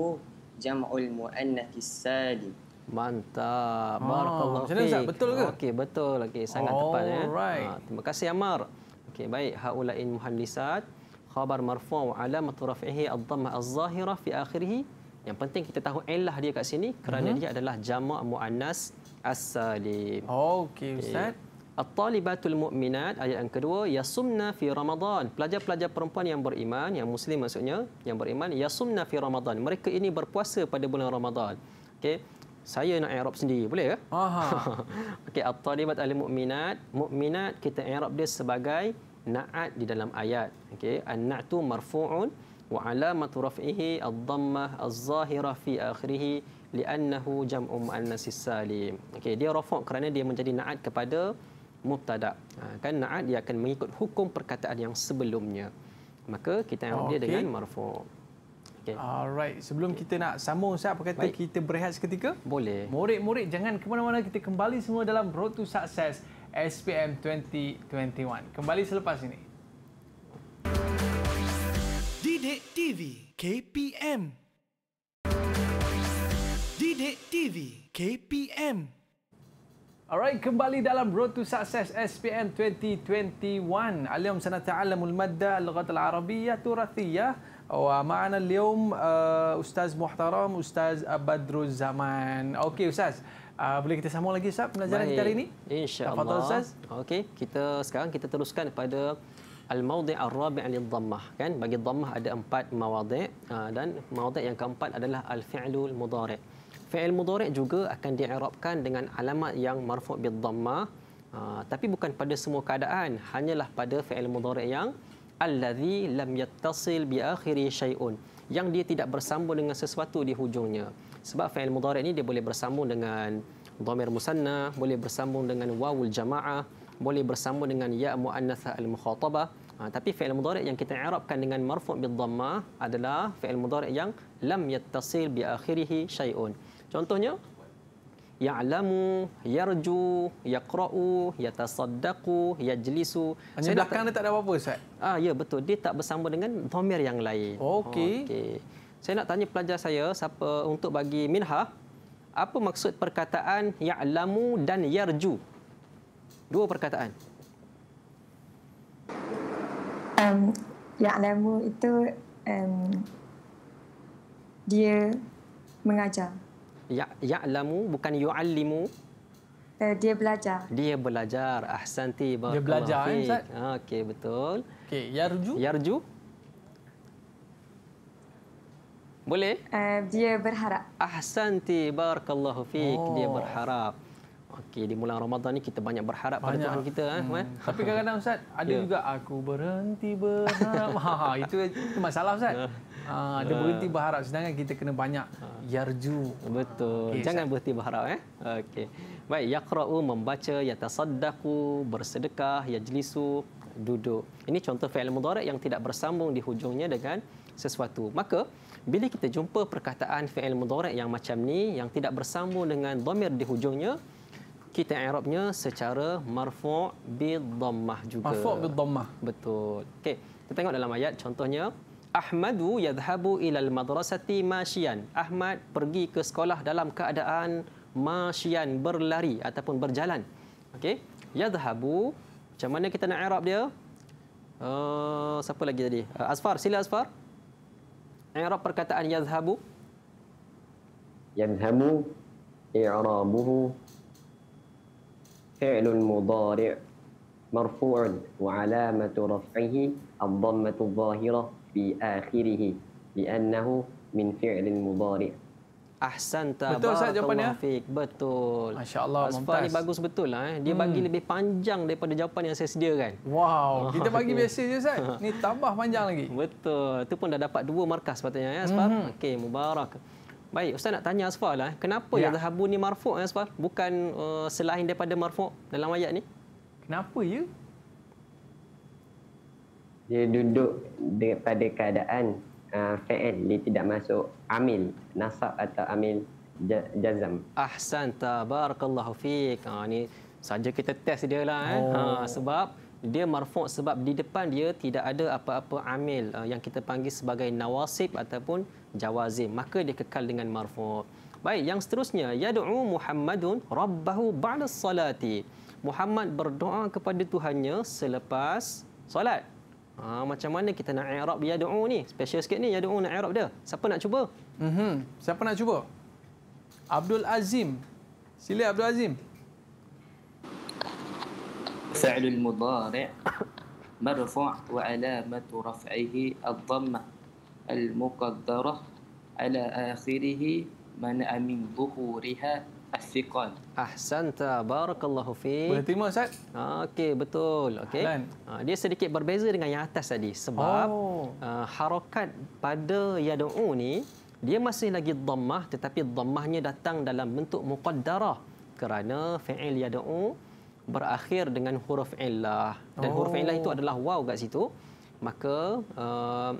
جمع المؤنث السالم Mantap. Ah, Barakallahu ah, fiik. Betul ke? Okey, betul. Okey, sangat All tepat ya. Right. Ha, ah, terima kasih Amar. Okey, baik. Haulain muhandisat. Khabar marfu wa alamat rafihi ad-dhammah az-zahirah fi akhirih. Yang penting kita tahu ilah dia kat sini kerana uh-huh. dia adalah jamak muannas as-salim. Okey ustaz. At-talibatul mu'minat ayat yang kedua yasumna fi Ramadan. Pelajar-pelajar perempuan yang beriman, yang muslim maksudnya, yang beriman yasumna fi Ramadan. Mereka ini berpuasa pada bulan Ramadan. Okey. Saya nak Arab sendiri, boleh ke? Ya? Aha. Okey, at-talibat al-mu'minat, mu'minat kita Arab dia sebagai na'at di dalam ayat. Okey, an-na'tu marfu'un wa 'alamatu raf'ihi ad-dhammah az-zahirah fi akhirih li'annahu jam'u mu'annasis salim. Okey, dia rafa' kerana dia menjadi na'at kepada mubtada. Ha, kan na'at dia akan mengikut hukum perkataan yang sebelumnya. Maka kita ambil okay. dia dengan marfu'. Okay. Alright, sebelum okay. kita nak sambung Ustaz, apa kata Baik. kita berehat seketika? Boleh. Murid-murid jangan ke mana-mana, kita kembali semua dalam Road to Success SPM 2021. Kembali selepas ini. Didik TV KPM Didik TV KPM Alright, kembali dalam Road to Success SPM 2021. Aliyum sana ta'alamul madda al-lughat al-arabiyyah turathiyyah. Wa ma'ana aliyum uh, Ustaz Muhtaram, Ustaz Badruz Zaman. Okey, Ustaz. Uh, boleh kita sambung lagi Ustaz pelajaran kita hari ini? InsyaAllah. Tak Okey, kita sekarang kita teruskan pada Al-Mawdi' al-Rabi' al-Dhammah. Kan? Bagi Dhammah ada empat mawadi' uh, dan mawadi' yang keempat adalah Al-Fi'lul Mudari' fi'il mudhari' juga akan di'irabkan dengan alamat yang marfu' bil dhamma ah, tapi bukan pada semua keadaan hanyalah pada fi'il mudhari' yang allazi lam yattasil bi akhiri shayun, yang dia tidak bersambung dengan sesuatu di hujungnya sebab fi'il mudhari' ni dia boleh bersambung dengan dhamir musanna boleh bersambung dengan wawul jamaah boleh bersambung dengan ya muannatsah al mukhatabah Ha, tapi fi'il mudhari' yang kita i'rabkan dengan marfu' bil dhamma adalah fi'il mudhari' yang lam yattasil bi akhirih shayun. Contohnya ya'lamu, yarju, yaqra'u, yatasaddaqu, yajlisu. Hanya so, belakang dia tak ada apa-apa Ustaz? Ah, ya betul. Dia tak bersambung dengan dhamir yang lain. Okey. Okey. Saya nak tanya pelajar saya siapa untuk bagi minha apa maksud perkataan ya'lamu dan yarju? Dua perkataan. Um, ya'lamu itu um, dia mengajar ya ya'lamu bukan yu'allimu eh, dia belajar dia belajar ahsanti dia belajar ya, okey betul okey yarju yarju boleh eh, dia berharap ahsanti barakallahu fiik oh. dia berharap Okey di bulan Ramadhan ni kita banyak berharap banyak. pada Tuhan kita hmm. eh. Tapi kadang-kadang ustaz ada yeah. juga aku berhenti berharap. ha, itu, itu masalah ustaz. Ha, dia uh. berhenti berharap sedangkan kita kena banyak uh. yarju. Betul. Okay, Jangan berhenti berharap eh. Okey. Baik, yaqra'u membaca, yatasaddaqu bersedekah, yajlisu duduk. Ini contoh fi'il mudhari' yang tidak bersambung di hujungnya dengan sesuatu. Maka bila kita jumpa perkataan fi'il mudhari' yang macam ni yang tidak bersambung dengan dhamir di hujungnya, kita i'rabnya secara marfu' bi dhammah juga. Marfu' bi dhammah. Betul. Okey. Kita tengok dalam ayat contohnya Ahmadu yadhhabu ilal madrasati masyian. Ahmad pergi ke sekolah dalam keadaan masyian, berlari ataupun berjalan. Okey. Yadhhabu macam mana kita nak Arab dia? Uh, siapa lagi tadi? Uh, Asfar, sila Asfar. Arab perkataan yadhhabu. Yadhhabu i'rabuhu fi'lun mudari' marfu'un wa 'alamatu raf'ihi ad-dhammatu adh fi akhirih li'annahu min fi'lin mudhari' Ahsan Betul Ustaz jawapannya. Fik. Betul. masya Mumtaz. ni bagus betul lah eh. Dia hmm. bagi lebih panjang daripada jawapan yang saya sediakan. Wow, oh. kita bagi biasa je Ustaz. Ni tambah panjang lagi. Betul. Tu pun dah dapat dua markah sepatutnya ya Asfar. Mm-hmm. Okey, mubarak. Baik, Ustaz nak tanya Asfar lah. Eh. Kenapa ya. yang ni marfu' eh, Asfar? Bukan uh, selain daripada marfu' dalam ayat ni? Kenapa ya? dia duduk pada keadaan uh, ah, fa'il dia tidak masuk amil nasab atau amil jazam ahsan tabarakallahu fiik ha ah, ni saja kita test dia lah eh. ha sebab dia marfu' sebab di depan dia tidak ada apa-apa amil uh, yang kita panggil sebagai nawasib ataupun jawazim maka dia kekal dengan marfu' baik yang seterusnya yad'u muhammadun rabbahu ba'da salati muhammad berdoa kepada tuhannya selepas solat Ha, macam mana kita nak i'rab yad'u ni? Special sikit ni yad'u nak i'rab dia. Siapa nak cuba? Mhm. Siapa nak cuba? Abdul Azim. Sila Abdul Azim. al-Mudar. فعل المضارع مرفوع وعلامة رفعه الضمة المقدرة على آخره منع من ظهورها Asyikon. Ahsanta barakallahu fi. Boleh terima Ustaz? Okey, betul. Okey. Ha, dia sedikit berbeza dengan yang atas tadi sebab oh. uh, pada yad'u ni dia masih lagi dhammah tetapi dhammahnya datang dalam bentuk muqaddarah kerana fi'il yad'u berakhir dengan huruf illah dan lah oh. huruf illah itu adalah waw kat situ maka uh,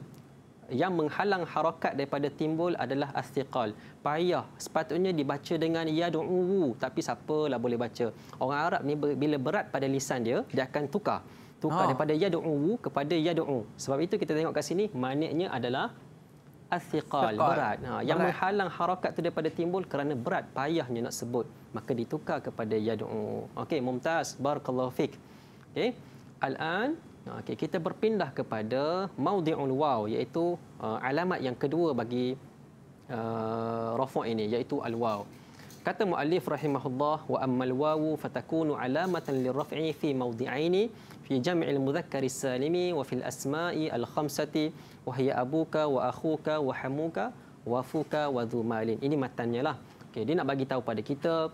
yang menghalang harakat daripada timbul adalah astiqal. Payah. Sepatutnya dibaca dengan yadu'u. Tapi siapalah boleh baca. Orang Arab ni bila berat pada lisan dia, dia akan tukar. Tukar oh. daripada yadu'u kepada yadu'u. Sebab itu kita tengok kat sini, maknanya adalah astiqal. Berat. Ha, yang menghalang harakat tu daripada timbul kerana berat. Payahnya nak sebut. Maka ditukar kepada yadu'u. Okey, Mumtaz. Barakallahu fiqh. Okey. Al-an. Okay, kita berpindah kepada maudhi'ul waw iaitu uh, alamat yang kedua bagi uh, rafa' ini iaitu al waw. Kata muallif rahimahullah wa ammal wawu fatakunu alamatan lirraf'i fi maudhi'aini fi jam'il mudhakkari salimi wa fil asma'i al khamsati wa hiya abuka wa akhuka wa hamuka wa fuka wa dhu Ini matannya lah. Okay, dia nak bagi tahu pada kita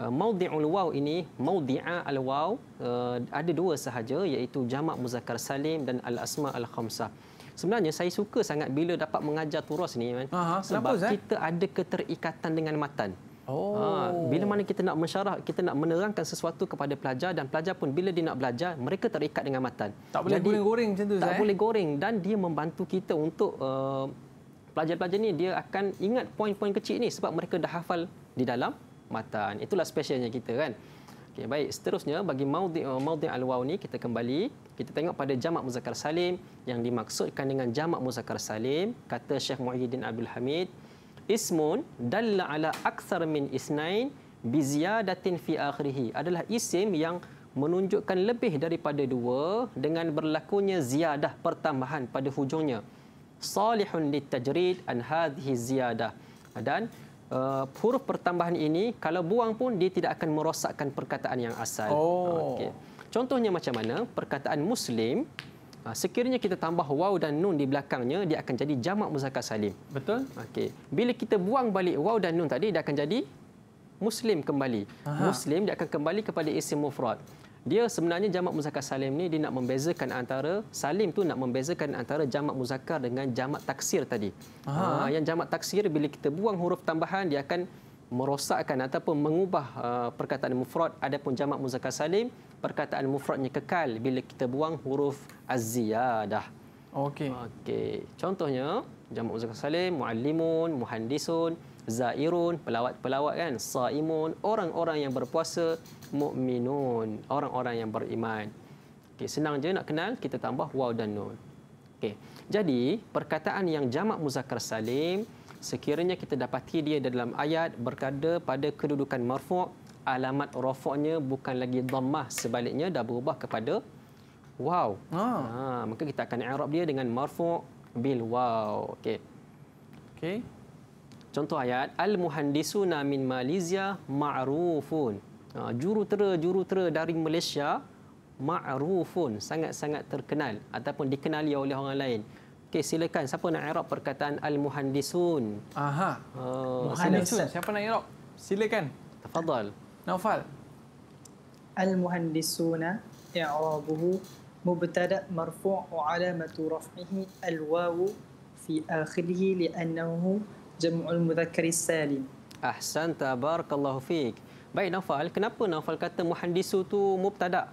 Uh, maudhi'ul waw ini maudhi'a al waw uh, ada dua sahaja iaitu jamak muzakkar salim dan al asma al khamsah sebenarnya saya suka sangat bila dapat mengajar turus ni kan sebab kenapa, kita eh? ada keterikatan dengan matan Oh. Ha, bila mana kita nak mensyarah, kita nak menerangkan sesuatu kepada pelajar dan pelajar pun bila dia nak belajar, mereka terikat dengan matan. Tak boleh goreng-goreng macam tu. Tak saya. Eh? boleh goreng dan dia membantu kita untuk uh, pelajar-pelajar ni dia akan ingat poin-poin kecil ni sebab mereka dah hafal di dalam matan. Itulah specialnya kita kan. Okay, baik, seterusnya bagi maudhi uh, al alwau ni kita kembali kita tengok pada jamak muzakkar salim yang dimaksudkan dengan jamak muzakkar salim kata Syekh Muhyiddin Abdul Hamid ismun dalla ala akthar min isnain bi ziyadatin fi akhirihi adalah isim yang menunjukkan lebih daripada dua dengan berlakunya ziyadah pertambahan pada hujungnya salihun litajrid an hadhihi ziyadah dan uh, huruf pertambahan ini kalau buang pun dia tidak akan merosakkan perkataan yang asal. Oh. Okay. Contohnya macam mana perkataan Muslim eh, sekiranya kita tambah waw dan nun di belakangnya dia akan jadi jamak muzakkar salim. Betul? Okey. Bila kita buang balik waw dan nun tadi dia akan jadi muslim kembali. Aha. Muslim dia akan kembali kepada isim mufrad dia sebenarnya jamak muzakkar salim ni dia nak membezakan antara salim tu nak membezakan antara jamak muzakkar dengan jamak taksir tadi. Ha, yang jamak taksir bila kita buang huruf tambahan dia akan merosakkan ataupun mengubah ah, perkataan mufrad adapun jamak muzakkar salim perkataan mufradnya kekal bila kita buang huruf az-ziyadah. Okey. Okey. Contohnya jamak muzakkar salim muallimun, muhandisun, zairun, pelawat-pelawat kan, saimun, orang-orang yang berpuasa, mu'minun orang-orang yang beriman okey senang je nak kenal kita tambah waw dan nun okey jadi perkataan yang jamak muzakkar salim sekiranya kita dapati dia dalam ayat berkada pada kedudukan marfu' alamat rafu'nya bukan lagi dhammah sebaliknya dah berubah kepada waw ah. ha maka kita akan i'rab dia dengan marfu' bil waw okey okey Contoh ayat al-muhandisuna min Malaysia ma'rufun. Ha, jurutera jurutera dari Malaysia ma'rufun sangat-sangat terkenal ataupun dikenali oleh orang lain. Okey silakan siapa nak i'rab perkataan al-muhandisun? Aha. Uh, muhandisun. Siapa nak i'rab? Silakan. Tafadhal. Naufal. Al-muhandisuna i'rabuhu مبتدا مرفوع alamatu رفعه al في fi لانه جمع المذكر السالم salim. بارك الله فيك Baik Naufal, kenapa Naufal kata muhandisu tu mubtada?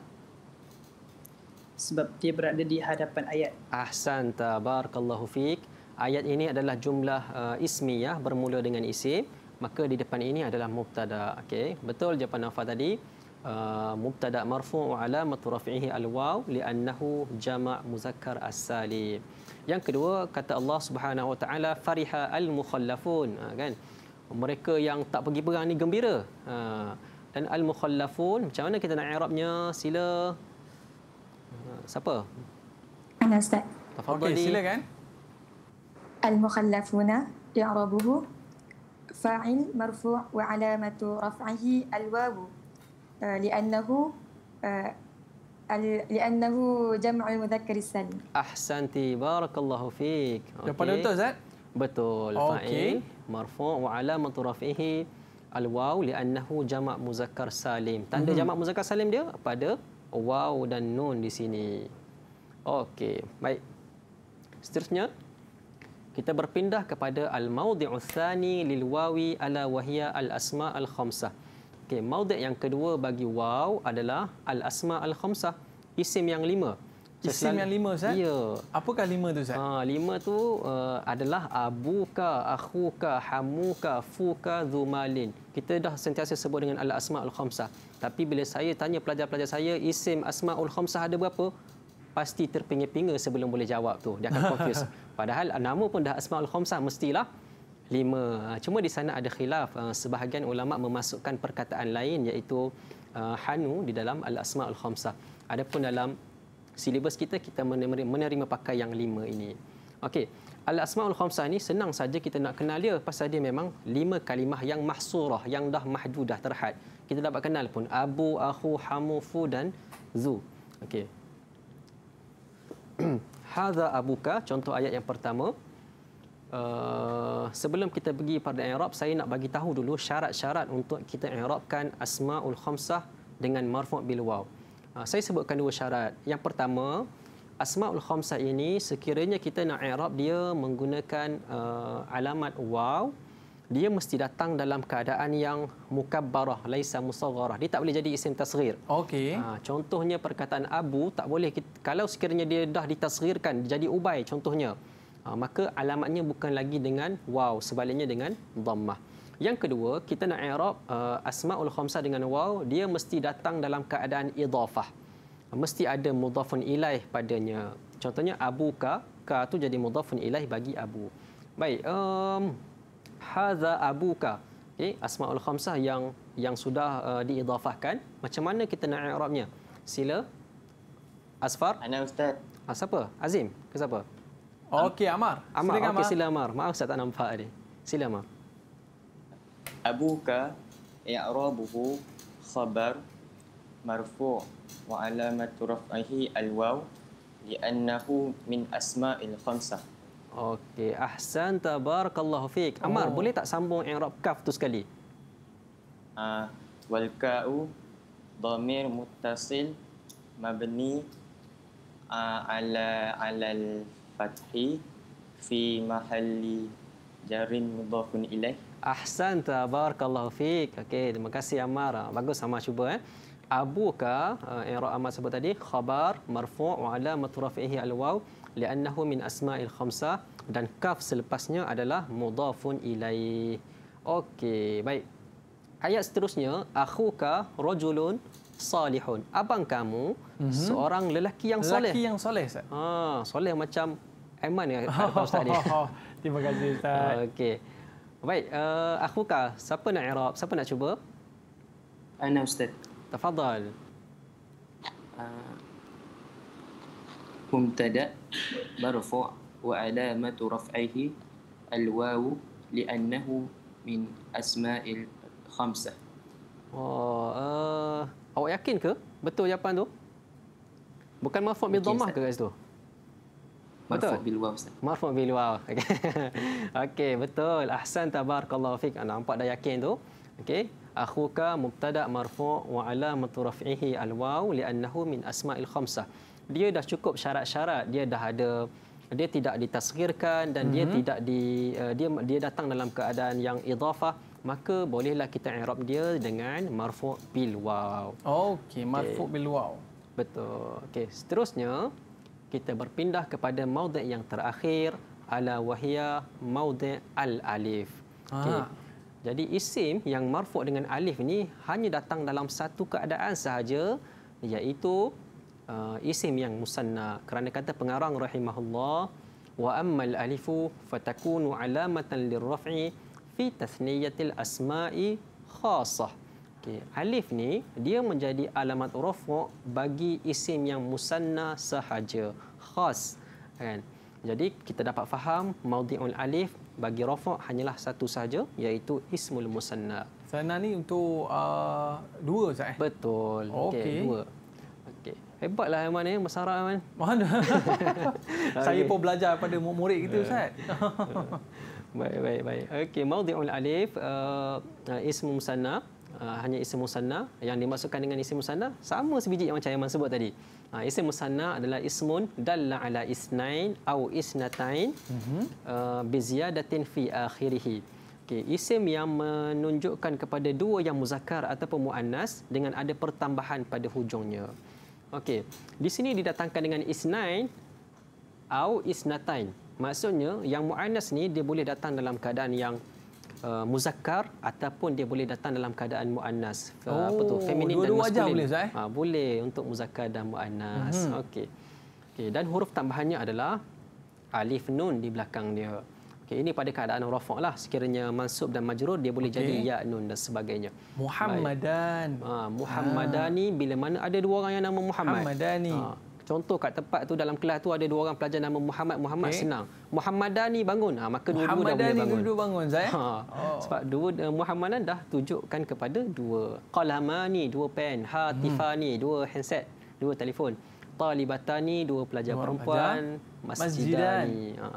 Sebab dia berada di hadapan ayat. Ahsan tabarakallahu fik. Ayat ini adalah jumlah uh, ismiyah bermula dengan isim, maka di depan ini adalah mubtada. Okey, betul jawapan Naufal tadi. Uh, mubtada marfu'u ala maturafi'ihi alwaw li'annahu jama' muzakkar as-salim. Yang kedua kata Allah Subhanahu wa taala fariha al-mukhallafun uh, kan? mereka yang tak pergi perang ni gembira. Ha. Dan al-mukhallafun, macam mana kita nak i'rabnya? Sila. Ha. Siapa? Ana Ustaz. Tafadhali. Okay, silakan. Al-mukhallafuna i'rabuhu fa'il marfu' wa 'alamatu raf'ihi al-waw. Uh, ha, li'annahu uh, لأنه جمع المذكر السالم أحسنتي بارك الله فيك. Okay. Betul, Zat? Betul. Okay. Fa'il marfu' wa alamatu rafihi al-waw li'annahu jama' muzakkar salim. Tanda mm-hmm. jama' muzakkar salim dia pada waw dan nun di sini. Okey, baik. Seterusnya kita berpindah kepada al-mawdi'u tsani lil wawi ala wahiya al-asma' al-khamsah. Okey, mawdi' yang kedua bagi waw adalah al-asma' al-khamsah, isim yang lima. Isim yang lima, Ustaz? Ya. Apakah lima tu, Ustaz? Ha, lima tu uh, adalah abuka, akhuka, hamuka, fuka, zumalin. Kita dah sentiasa sebut dengan al-asma'ul khamsah. Tapi bila saya tanya pelajar-pelajar saya, isim asma'ul khamsah ada berapa? Pasti terpinga-pinga sebelum boleh jawab tu. Dia akan confuse. Padahal nama pun dah asma'ul khamsah mestilah lima. Ha, cuma di sana ada khilaf. Ha, sebahagian ulama memasukkan perkataan lain iaitu uh, hanu di dalam al-asma'ul khamsah. Adapun dalam silibus kita kita menerima, menerima pakai yang lima ini. Okey, Al-Asmaul Khamsah ini senang saja kita nak kenal dia pasal dia memang lima kalimah yang mahsurah, yang dah mahdudah terhad. Kita dapat kenal pun Abu, Ahu, Hamu, Fu dan Zu. Okey. Hadza abuka contoh ayat yang pertama. Uh, sebelum kita pergi pada i'rab saya nak bagi tahu dulu syarat-syarat untuk kita i'rabkan asmaul khamsah dengan marfu bil waw. Ah, saya sebutkan dua syarat. Yang pertama, Asmaul Khamsah ini sekiranya kita nak i'rab dia menggunakan uh, alamat waw, dia mesti datang dalam keadaan yang mukabbarah laisa musaggarah. Dia tak boleh jadi isim tasghir. Okey. Ha, contohnya perkataan Abu tak boleh kita, kalau sekiranya dia dah ditasghirkan jadi Ubay contohnya. Ha, maka alamatnya bukan lagi dengan waw, sebaliknya dengan dhammah. Yang kedua, kita nak i'rab uh, asmaul khamsah dengan waw, dia mesti datang dalam keadaan idhafah. Mesti ada mudhafun ilaih padanya. Contohnya abuka, ka tu jadi mudhafun ilaih bagi abu. Baik, um hadza abuka. Okay, eh, asmaul khamsah yang yang sudah uh, diidhafahkan, macam mana kita nak i'rabnya? Sila Asfar. Ana ustaz. Ah, siapa? Azim ke siapa? Okey, Amar. Amar. Okey, sila Amar. Maaf saya tak nampak tadi. Sila Amar. أبوك إعرابه خبر مرفوع وعلامة رفعه الواو لأنه من أسماء الخمسة Okey, Ahsan tabarakallahu fiik. Amar, oh. boleh tak sambung i'rab kaf tu sekali? Ah, uh, wal ka'u dhamir muttasil mabni uh, ala ala al fathi fi mahalli jarin mudafun ilaih. Ahsan kalau fik. Okey, terima kasih Ammar. Ah, bagus sama cuba eh. Abu ka uh, yang Ammar sebut tadi khabar marfu' wa ala matrafihi alwaw li'annahu min asma'il khamsah dan kaf selepasnya adalah mudafun ilai. Okey, baik. Ayat seterusnya ka rojulun salihun. Abang kamu mm-hmm. seorang lelaki yang soleh. Lelaki yang soleh. Ha, soleh macam Aiman ya, Ustaz ni. Terima kasih Ustaz. Okey. Baik, uh, eh, Akhuka, siapa nak Arab? Siapa nak cuba? Ana Ustaz. Tafadhal. Uh, Mumtada barfu wa alamatu raf'ihi al-wawu li'annahu min asma'il khamsah. Oh, uh, awak yakin ke betul jawapan tu? Bukan mafuk bidhammah okay, ke guys tu? Uh, Betul. bil bilwa. Ustaz. Maaf bil Okey. Okey, betul. Ahsan tabarakallahu fik. Anda ah, nampak dah yakin tu. Okey. Akhuka mubtada marfu' wa alamatu raf'ihi al li'annahu min asma'il khamsah. Dia dah cukup syarat-syarat, dia dah ada dia tidak ditasghirkan dan mm-hmm. dia mhm. tidak di uh, dia dia datang dalam keadaan yang idhafah maka bolehlah kita i'rab dia dengan marfu' bil waw. Okey, okay. marfu' bil waw. Betul. Okey, seterusnya kita berpindah kepada maudhu' yang terakhir ala wahia maudhu' al-alif. Ah. Okay. Jadi isim yang marfu' dengan alif ni hanya datang dalam satu keadaan sahaja iaitu uh, isim yang musanna kerana kata pengarang rahimahullah wa al alifu fatakunu alamatan lirraf'i fi tathniyatil asma'i khasah. Okay. Alif ni dia menjadi alamat rafa' bagi isim yang musanna sahaja, khas. Kan? Jadi kita dapat faham maudhi'ul alif bagi rafa' hanyalah satu sahaja iaitu ismul musanna. Sana ni untuk uh, dua saja. Betul. Okey, okay. dua. Hebatlah Aiman ni, ya, mesara Aiman. Mana? Saya pun belajar pada murid kita Ustaz. baik, baik, baik. Okey, maudhi'ul alif uh, uh ismu musanna. Ah, hanya isim musanna yang dimasukkan dengan isim musanna sama sebiji yang macam yang man sebut tadi uh, isim musanna adalah ismun dalla ala isnain au isnatain mhm. ah, biziyadatin fi akhirih okey isim yang menunjukkan kepada dua yang muzakkar ataupun muannas dengan ada pertambahan pada hujungnya okey di sini didatangkan dengan isnain au isnatain maksudnya yang muannas ni dia boleh datang dalam keadaan yang uh, muzakkar ataupun dia boleh datang dalam keadaan muannas. Oh, apa tu? Oh, Feminin dua, dua dan maskulin. Boleh, Zai. Ha, boleh untuk muzakkar dan muannas. Mm-hmm. Okey. Okey, dan huruf tambahannya adalah alif nun di belakang dia. Okey, ini pada keadaan rafa' lah. Sekiranya mansub dan majrur dia boleh okay. jadi ya nun dan sebagainya. Muhammadan. Baik. Ha, Muhammadani ha. bila mana ada dua orang yang nama Muhammad. Muhammadani. Ha. Contoh kat tempat tu dalam kelas tu ada dua orang pelajar nama Muhammad Muhammad okay. Eh? senang. Muhammadani bangun. Ha, maka dua-dua dah bangun. Muhammadani dua-dua bangun, Zai. Ha. Oh. Sebab dua uh, eh, Muhammadah dah tunjukkan kepada dua. Qalamani, dua pen. Hatifani, hmm. dua handset. Dua telefon. Talibatani, dua pelajar dua perempuan. Pelajar. Masjidani. Ha.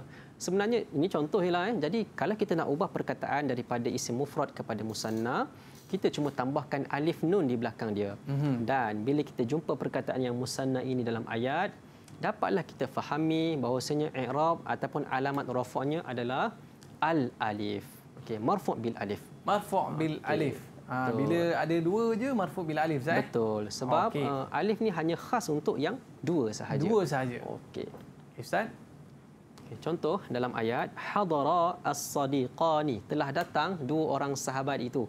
Sebenarnya, ini contoh. Eh. Jadi, kalau kita nak ubah perkataan daripada isim mufrad kepada musanna, kita cuma tambahkan alif nun di belakang dia. Mm -hmm. Dan bila kita jumpa perkataan yang musanna ini dalam ayat, dapatlah kita fahami bahawasanya i'rab ataupun alamat rafa'nya adalah al-alif. Okey, marfu' bil alif. Marfu' ah, bil alif. Okay. Ah, ha, bila ada dua je marfu' bil alif sah. Betul. Sebab okay. uh, ah, alif ni hanya khas untuk yang dua sahaja. Dua sahaja. Okey. Ustaz contoh dalam ayat hadara as-sadiqani telah datang dua orang sahabat itu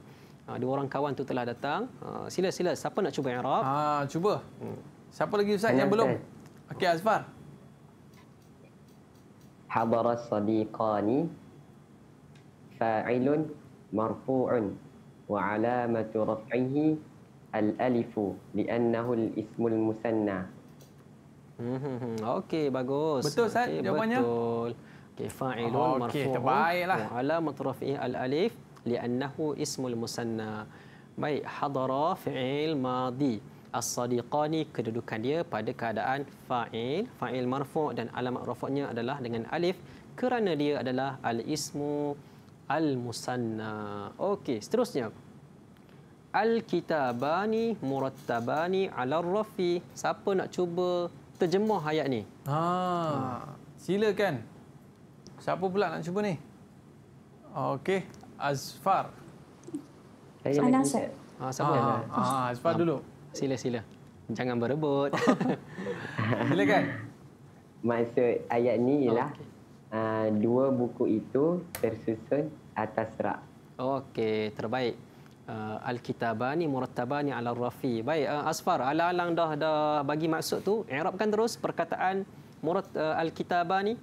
Ha, dua orang kawan tu telah datang. Ha, sila sila siapa nak cuba i'rab? Ha cuba. Hmm. Siapa lagi ustaz yang belum? Okey Azfar. Hadara sadiqani fa'ilun marfu'un wa alamatu raf'ihi al-alifu li'annahu al-ismul musanna. Hmm, hmm, hmm. Okey bagus. Betul Ustaz okay, jawapannya. Okey fa'ilun okay, marfu'un wa alamatu raf'ihi al-alif li'annahu ismul musanna. Baik, hadara fi'il madi. As-sadiqani kedudukan dia pada keadaan fa'il, fa'il marfu' dan alamat rafu'nya adalah dengan alif kerana dia adalah al-ismu al-musanna. Okey, seterusnya. Al-kitabani murattabani ala rafi. Siapa nak cuba terjemah ayat ni? Ha. Silakan. Siapa pula nak cuba ni? Okey. Azfar. Saya nak Ah, Ah, ah, Azfar ah, dulu. Sila sila. Jangan berebut. kan? Maksud ayat ni ialah oh, okay. uh, ah, dua buku itu tersusun atas rak. Oh, okey, terbaik. Uh, Al-kitabani murattabani ala rafi. Baik, uh, Asfar, alang-alang dah dah bagi maksud tu, i'rabkan terus perkataan murat uh, al-kitabani.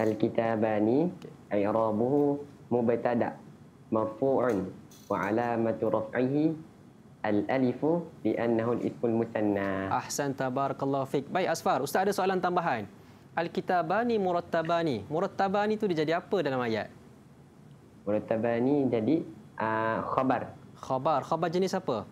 Al-kitabani okay. i'rabuhu mubtada marfu'un wa alamatu raf'ihi al-alifu bi annahu al-ismul musanna ahsan tabarakallahu fik baik asfar ustaz ada soalan tambahan al-kitabani murattabani murattabani tu dia jadi apa dalam ayat murattabani jadi uh, khabar khabar khabar jenis apa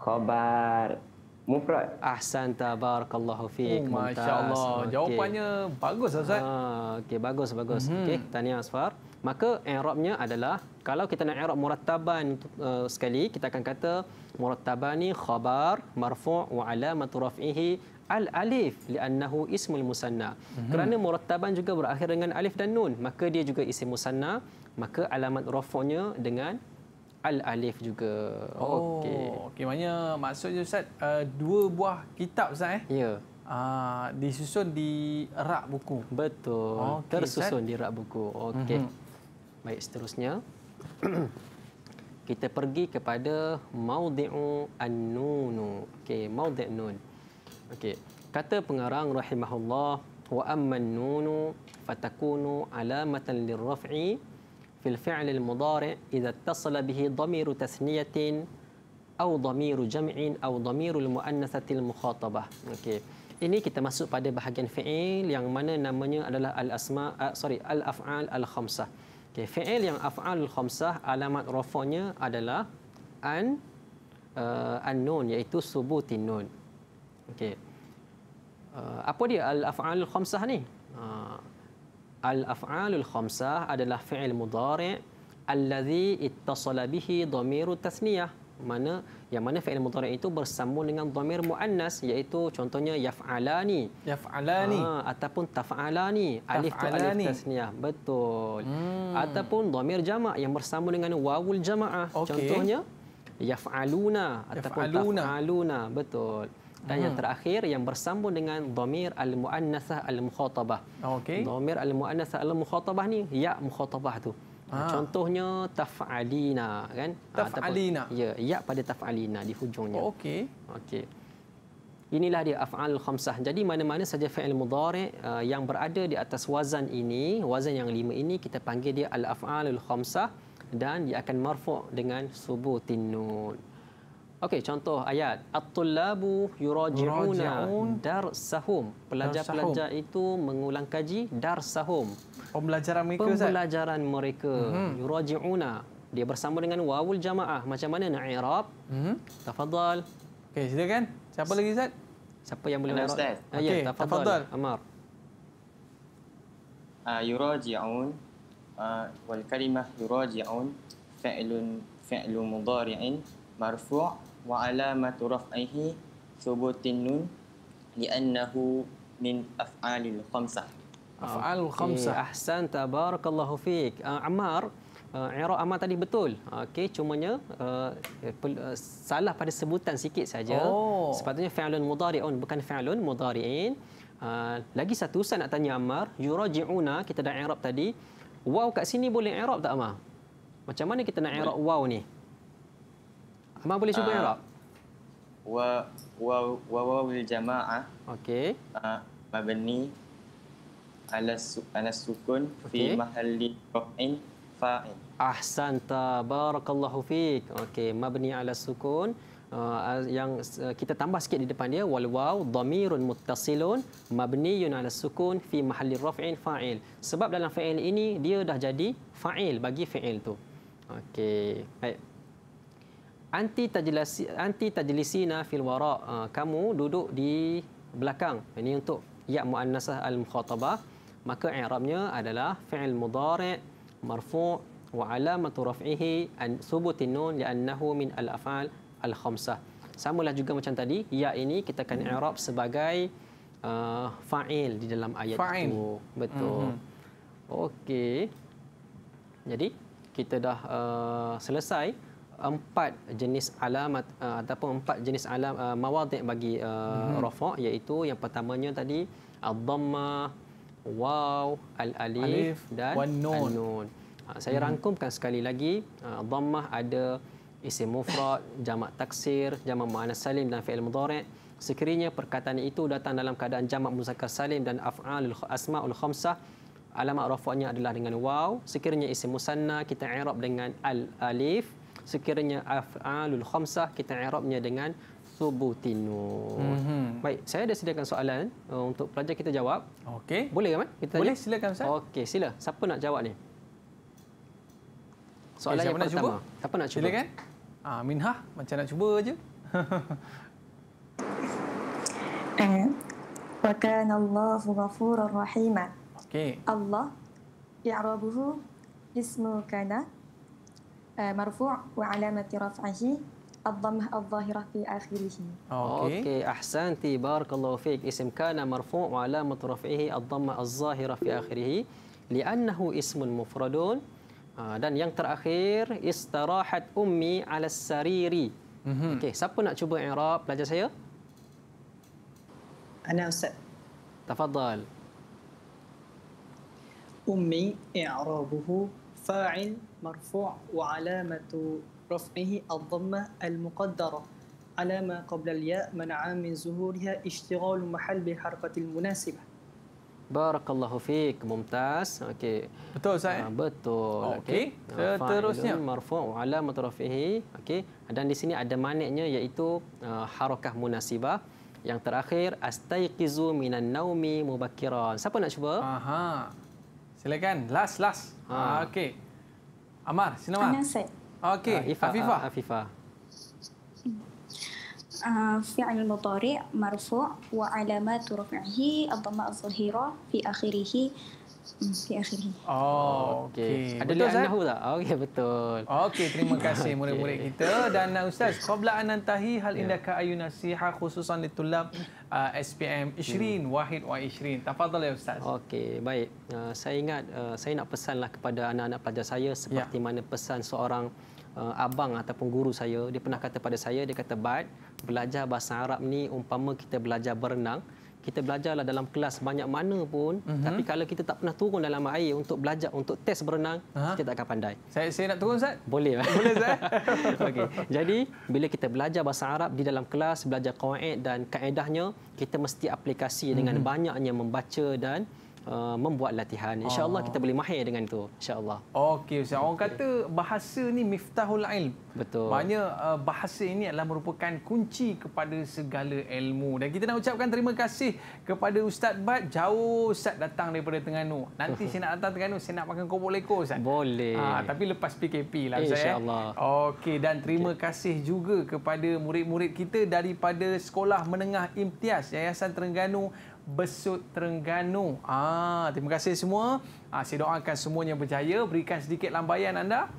khabar Mufrad. Ahsan tabarakallahu fiik. Oh, Masya-Allah. Okay. Jawapannya bagus Ustaz. Ah, okey bagus bagus. Mm-hmm. Okey, tahniah Asfar. Maka i'rabnya adalah kalau kita nak i'rab murattaban uh, sekali kita akan kata murattabani khabar marfu' wa alamatu raf'ihi al alif li'annahu ismul musanna. Mm-hmm. Kerana murattaban juga berakhir dengan alif dan nun, maka dia juga isim musanna, maka alamat rafu'nya dengan al alif juga. Oh, oh, okey. Okey, maknanya maksudnya ustaz uh, dua buah kitab ustaz eh? Ya. Uh, disusun di rak buku. Betul. Okay, Tersusun ustaz. di rak buku. Okey. Mm-hmm. Baik, seterusnya kita pergi kepada maudhi'u an-nun. Okey, maudhi' nun. Okey. Kata pengarang rahimahullah wa amman nunu fatakunu alamatan lirraf'i في الفعل المضارع إذا اتصل به ضمير تثنية أو ضمير جمع أو ضمير المؤنثة المخاطبة. Okay. Ini kita masuk pada bahagian fi'il yang mana namanya adalah al-asma uh, ah, sorry al-af'al al-khamsah. Okay, fi'il yang af'al al-khamsah alamat rafa'nya adalah an uh, eh, an-nun iaitu subutin nun. Okey. Uh, apa dia al-af'al al-khamsah ni? Uh, al-af'alul khamsah adalah fi'il mudhari' allazi ittasala bihi dhamirut tasniyah mana yang mana fi'il mudhari itu bersambung dengan dhamir muannas iaitu contohnya yaf'alani yaf'alani ha, ataupun taf'alani alif tu alif tasniyah betul hmm. ataupun dhamir jamak yang bersambung dengan wawul jamaah okay. contohnya yaf'aluna ataupun yaf'aluna. taf'aluna betul dan hmm. yang terakhir yang bersambung dengan dhamir al-muannasah al-mukhatabah. Okey. Dhamir al-muannasah al-mukhatabah ni ya mukhatabah tu. Ha. Contohnya taf'alina kan? Ah, taf'alina. Ataupun, ya, ya pada taf'alina di hujungnya. Oh, Okey. Okey. Inilah dia af'al khamsah. Jadi mana-mana saja fi'il mudhari' ah, yang berada di atas wazan ini, wazan yang lima ini kita panggil dia al-af'alul khamsah dan dia akan marfu' dengan subutin nun. Okey, contoh ayat at-tullabu yuraji'una sahum Pelajar-pelajar itu mengulang kaji darsahum. Pembelajaran mereka. Pembelajaran mereka mm yuraji'una. Dia bersama dengan wawul jamaah. Macam mana nak i'rab? Mhm. Tafadhal. Okey, kan Siapa lagi Ustaz? Siapa yang boleh nak? Ustaz. Okay, ah, ya, tafadhal. Amar. Ah uh, yuraji'un uh, wal kalimah yuraji'un fa'ilun fa'lu mudhari'in marfu' wa alamatu raf'ihi thubutin nun li'annahu min af'alil khamsah. Ah, Af'al khamsah. Okay. Ahsan tabarakallahu fiik. Uh, ah, Ammar, uh, ah, Iraq Ammar tadi betul. Okey, cumanya uh, salah pada sebutan sikit saja. Oh. Sepatutnya fi'lun mudhari'un bukan fi'lun mudhari'in. Uh, lagi satu saya nak tanya Ammar, yuraji'una kita dah i'rab tadi. Wow, kat sini boleh i'rab tak Ammar? Macam mana kita nak i'rab Wow ni? Abang boleh cuba uh, ah. yang rap? Wa wa wa wa wa jama'ah. Okey. Uh, mabni ala su ala sukun fi okay. mahalli rafin fa'in. Ahsanta barakallahu fik. Okey, mabni ala sukun Uh, yang uh, kita tambah sikit di depan dia wal waw dhamirun muttasilun mabniyun ala sukun fi mahalli raf'in fa'il sebab dalam fa'il ini dia dah jadi fa'il bagi fa'il tu okey baik right anti tajlisi anti tajlisina fil wara ah, kamu duduk di belakang ini untuk ya muannasah al mukhatabah maka i'rabnya adalah fi'il mudhari' marfu' wa alamatu raf'ihi an thubutin nun li'annahu min al af'al al khamsah samalah juga macam tadi ya ini kita akan i'rab sebagai uh, fa'il di dalam ayat itu betul mm-hmm. okey jadi kita dah uh, selesai empat jenis alamat uh, ataupun empat jenis alam uh, eh, mawadhi' bagi uh, hmm. rafa' iaitu yang pertamanya tadi ad-dhamma waw al-alif dan an-nun. Uh, saya hmm. rangkumkan sekali lagi uh, dhammah ada isim mufrad, jamak taksir, jamak muannas salim dan fi'il mudhari'. Sekiranya perkataan itu datang dalam keadaan jamak muzakkar salim dan af'alul asmaul khamsah alamat rafa'nya adalah dengan waw sekiranya isim musanna kita i'rab dengan al alif sekiranya af'alul khamsah kita i'rabnya dengan thubutinu. Mm-hmm. Baik, saya ada sediakan soalan uh, untuk pelajar kita jawab. Okey. Boleh kan? Kita Boleh, tanya? silakan Ustaz. Okey, sila. Siapa nak jawab ni? Eh, soalan eh, yang nak pertama. Cuba? Siapa nak cuba? Silakan. Ah, uh, Minha, macam nak cuba aje. Eh, wa kana Allahu ghafurar rahima. Okey. Allah i'rabuhu ismu kana آه، مرفوع وعلامة رفعه الضمة الظاهرة في آخره أوكي. أوكي أحسنتي بارك الله فيك اسم كان مرفوع وعلامة رفعه الضمة الظاهرة في آخره لأنه اسم مفرد آه، dan yang terakhir istirahat ummi ala sariri. Mm-hmm. Okey, siapa nak cuba i'rab pelajar saya? Ana Ustaz. Tafadhal. Ummi i'rabuhu فاعل مرفوع وعلامة رفعه الضمة المقدرة علامة قبل الياء منع من ظهورها اشتغال محل بحركة المناسبة Barakallahu fiik mumtaz. Okey. Betul Ustaz. Ha, betul. Okey. Okay. Seterusnya marfu' wa alamat rafihi. Okey. Dan di sini ada maknanya iaitu uh, harakah munasibah. Yang terakhir astaiqizu minan naumi mubakkiran. Siapa nak cuba? Aha. Silakan, last, last. Ha. Ah, okey. Amar, sini Amar. Okey, Afifah. Afifah. Ah, Afifah. Uh, ah, fi'al mutari' marfu' wa alamatu rafi'ihi ad-dhamma zahira fi akhirih Mesti akhirnya. Oh, okay. Ada betul, Lian Nahu tak? Okey, betul. Okay, terima kasih murid-murid okay. kita. Dan uh, Ustaz, Qobla Anantahi, hal yeah. indahkah ayu nasiha khususan di uh, SPM Ishrin, hmm. Wahid wa Ishrin. Tafadhal ya Ustaz. Okay, baik. Uh, saya ingat, uh, saya nak pesanlah kepada anak-anak pelajar saya seperti yeah. mana pesan seorang uh, abang ataupun guru saya. Dia pernah kata pada saya, dia kata, Bad, belajar bahasa Arab ni umpama kita belajar berenang kita belajarlah dalam kelas banyak mana pun mm-hmm. tapi kalau kita tak pernah turun dalam air untuk belajar untuk test berenang Aha. kita tak akan pandai. Saya saya nak turun Ustaz? Boleh. Boleh Ustaz. Okey. Jadi bila kita belajar bahasa Arab di dalam kelas, belajar kaedah dan kaedahnya, kita mesti aplikasi mm-hmm. dengan mhm. banyaknya membaca dan uh, membuat latihan. InsyaAllah ah. kita boleh mahir dengan itu. InsyaAllah. Okey, Ustaz. Orang okay. kata bahasa ni miftahul ilm. Betul. Maknanya uh, bahasa ini adalah merupakan kunci kepada segala ilmu. Dan kita nak ucapkan terima kasih kepada Ustaz Bad. Jauh Ustaz datang daripada Tengganu. Nanti saya nak datang Tengganu, saya nak makan kopok leko Ustaz. Boleh. Ha, tapi lepas PKP lah Ustaz. Eh, InsyaAllah. Eh. Okey, dan terima okay. kasih juga kepada murid-murid kita daripada Sekolah Menengah Imtias Yayasan Terengganu Besut Terengganu. Ah, terima kasih semua. Ah, saya doakan semuanya berjaya. Berikan sedikit lambaian anda.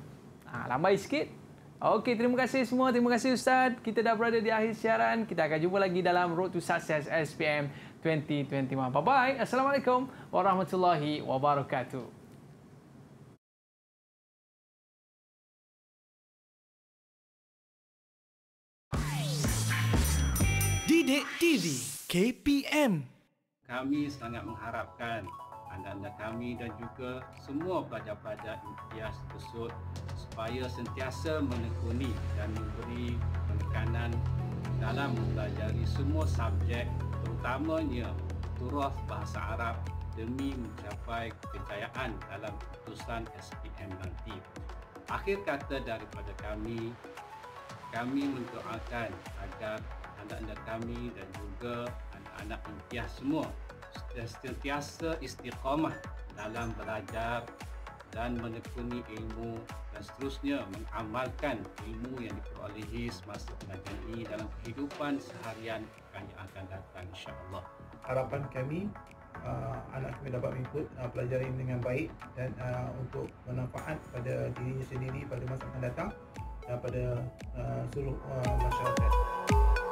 Ah, lambai sikit. Okey, terima kasih semua. Terima kasih Ustaz. Kita dah berada di akhir siaran. Kita akan jumpa lagi dalam Road to Success SPM 2021. Bye-bye. Assalamualaikum warahmatullahi wabarakatuh. Didik TV KPM kami sangat mengharapkan anda-anda kami dan juga semua pelajar-pelajar imtias tersebut supaya sentiasa menekuni dan memberi penekanan dalam mempelajari semua subjek terutamanya turaf bahasa Arab demi mencapai kepercayaan dalam keputusan SPM nanti. Akhir kata daripada kami, kami mendoakan agar anda anak kami dan juga anak-anak impian semua sentiasa istiqamah dalam belajar dan menekuni ilmu dan seterusnya mengamalkan ilmu yang diperolehi semasa pelajaran ini dalam kehidupan seharian yang akan datang Insya Allah harapan kami uh, anak kami dapat mengikut uh, pelajaran ini dengan baik dan uh, untuk manfaat pada dirinya sendiri pada masa akan datang dan pada uh, seluruh uh, masyarakat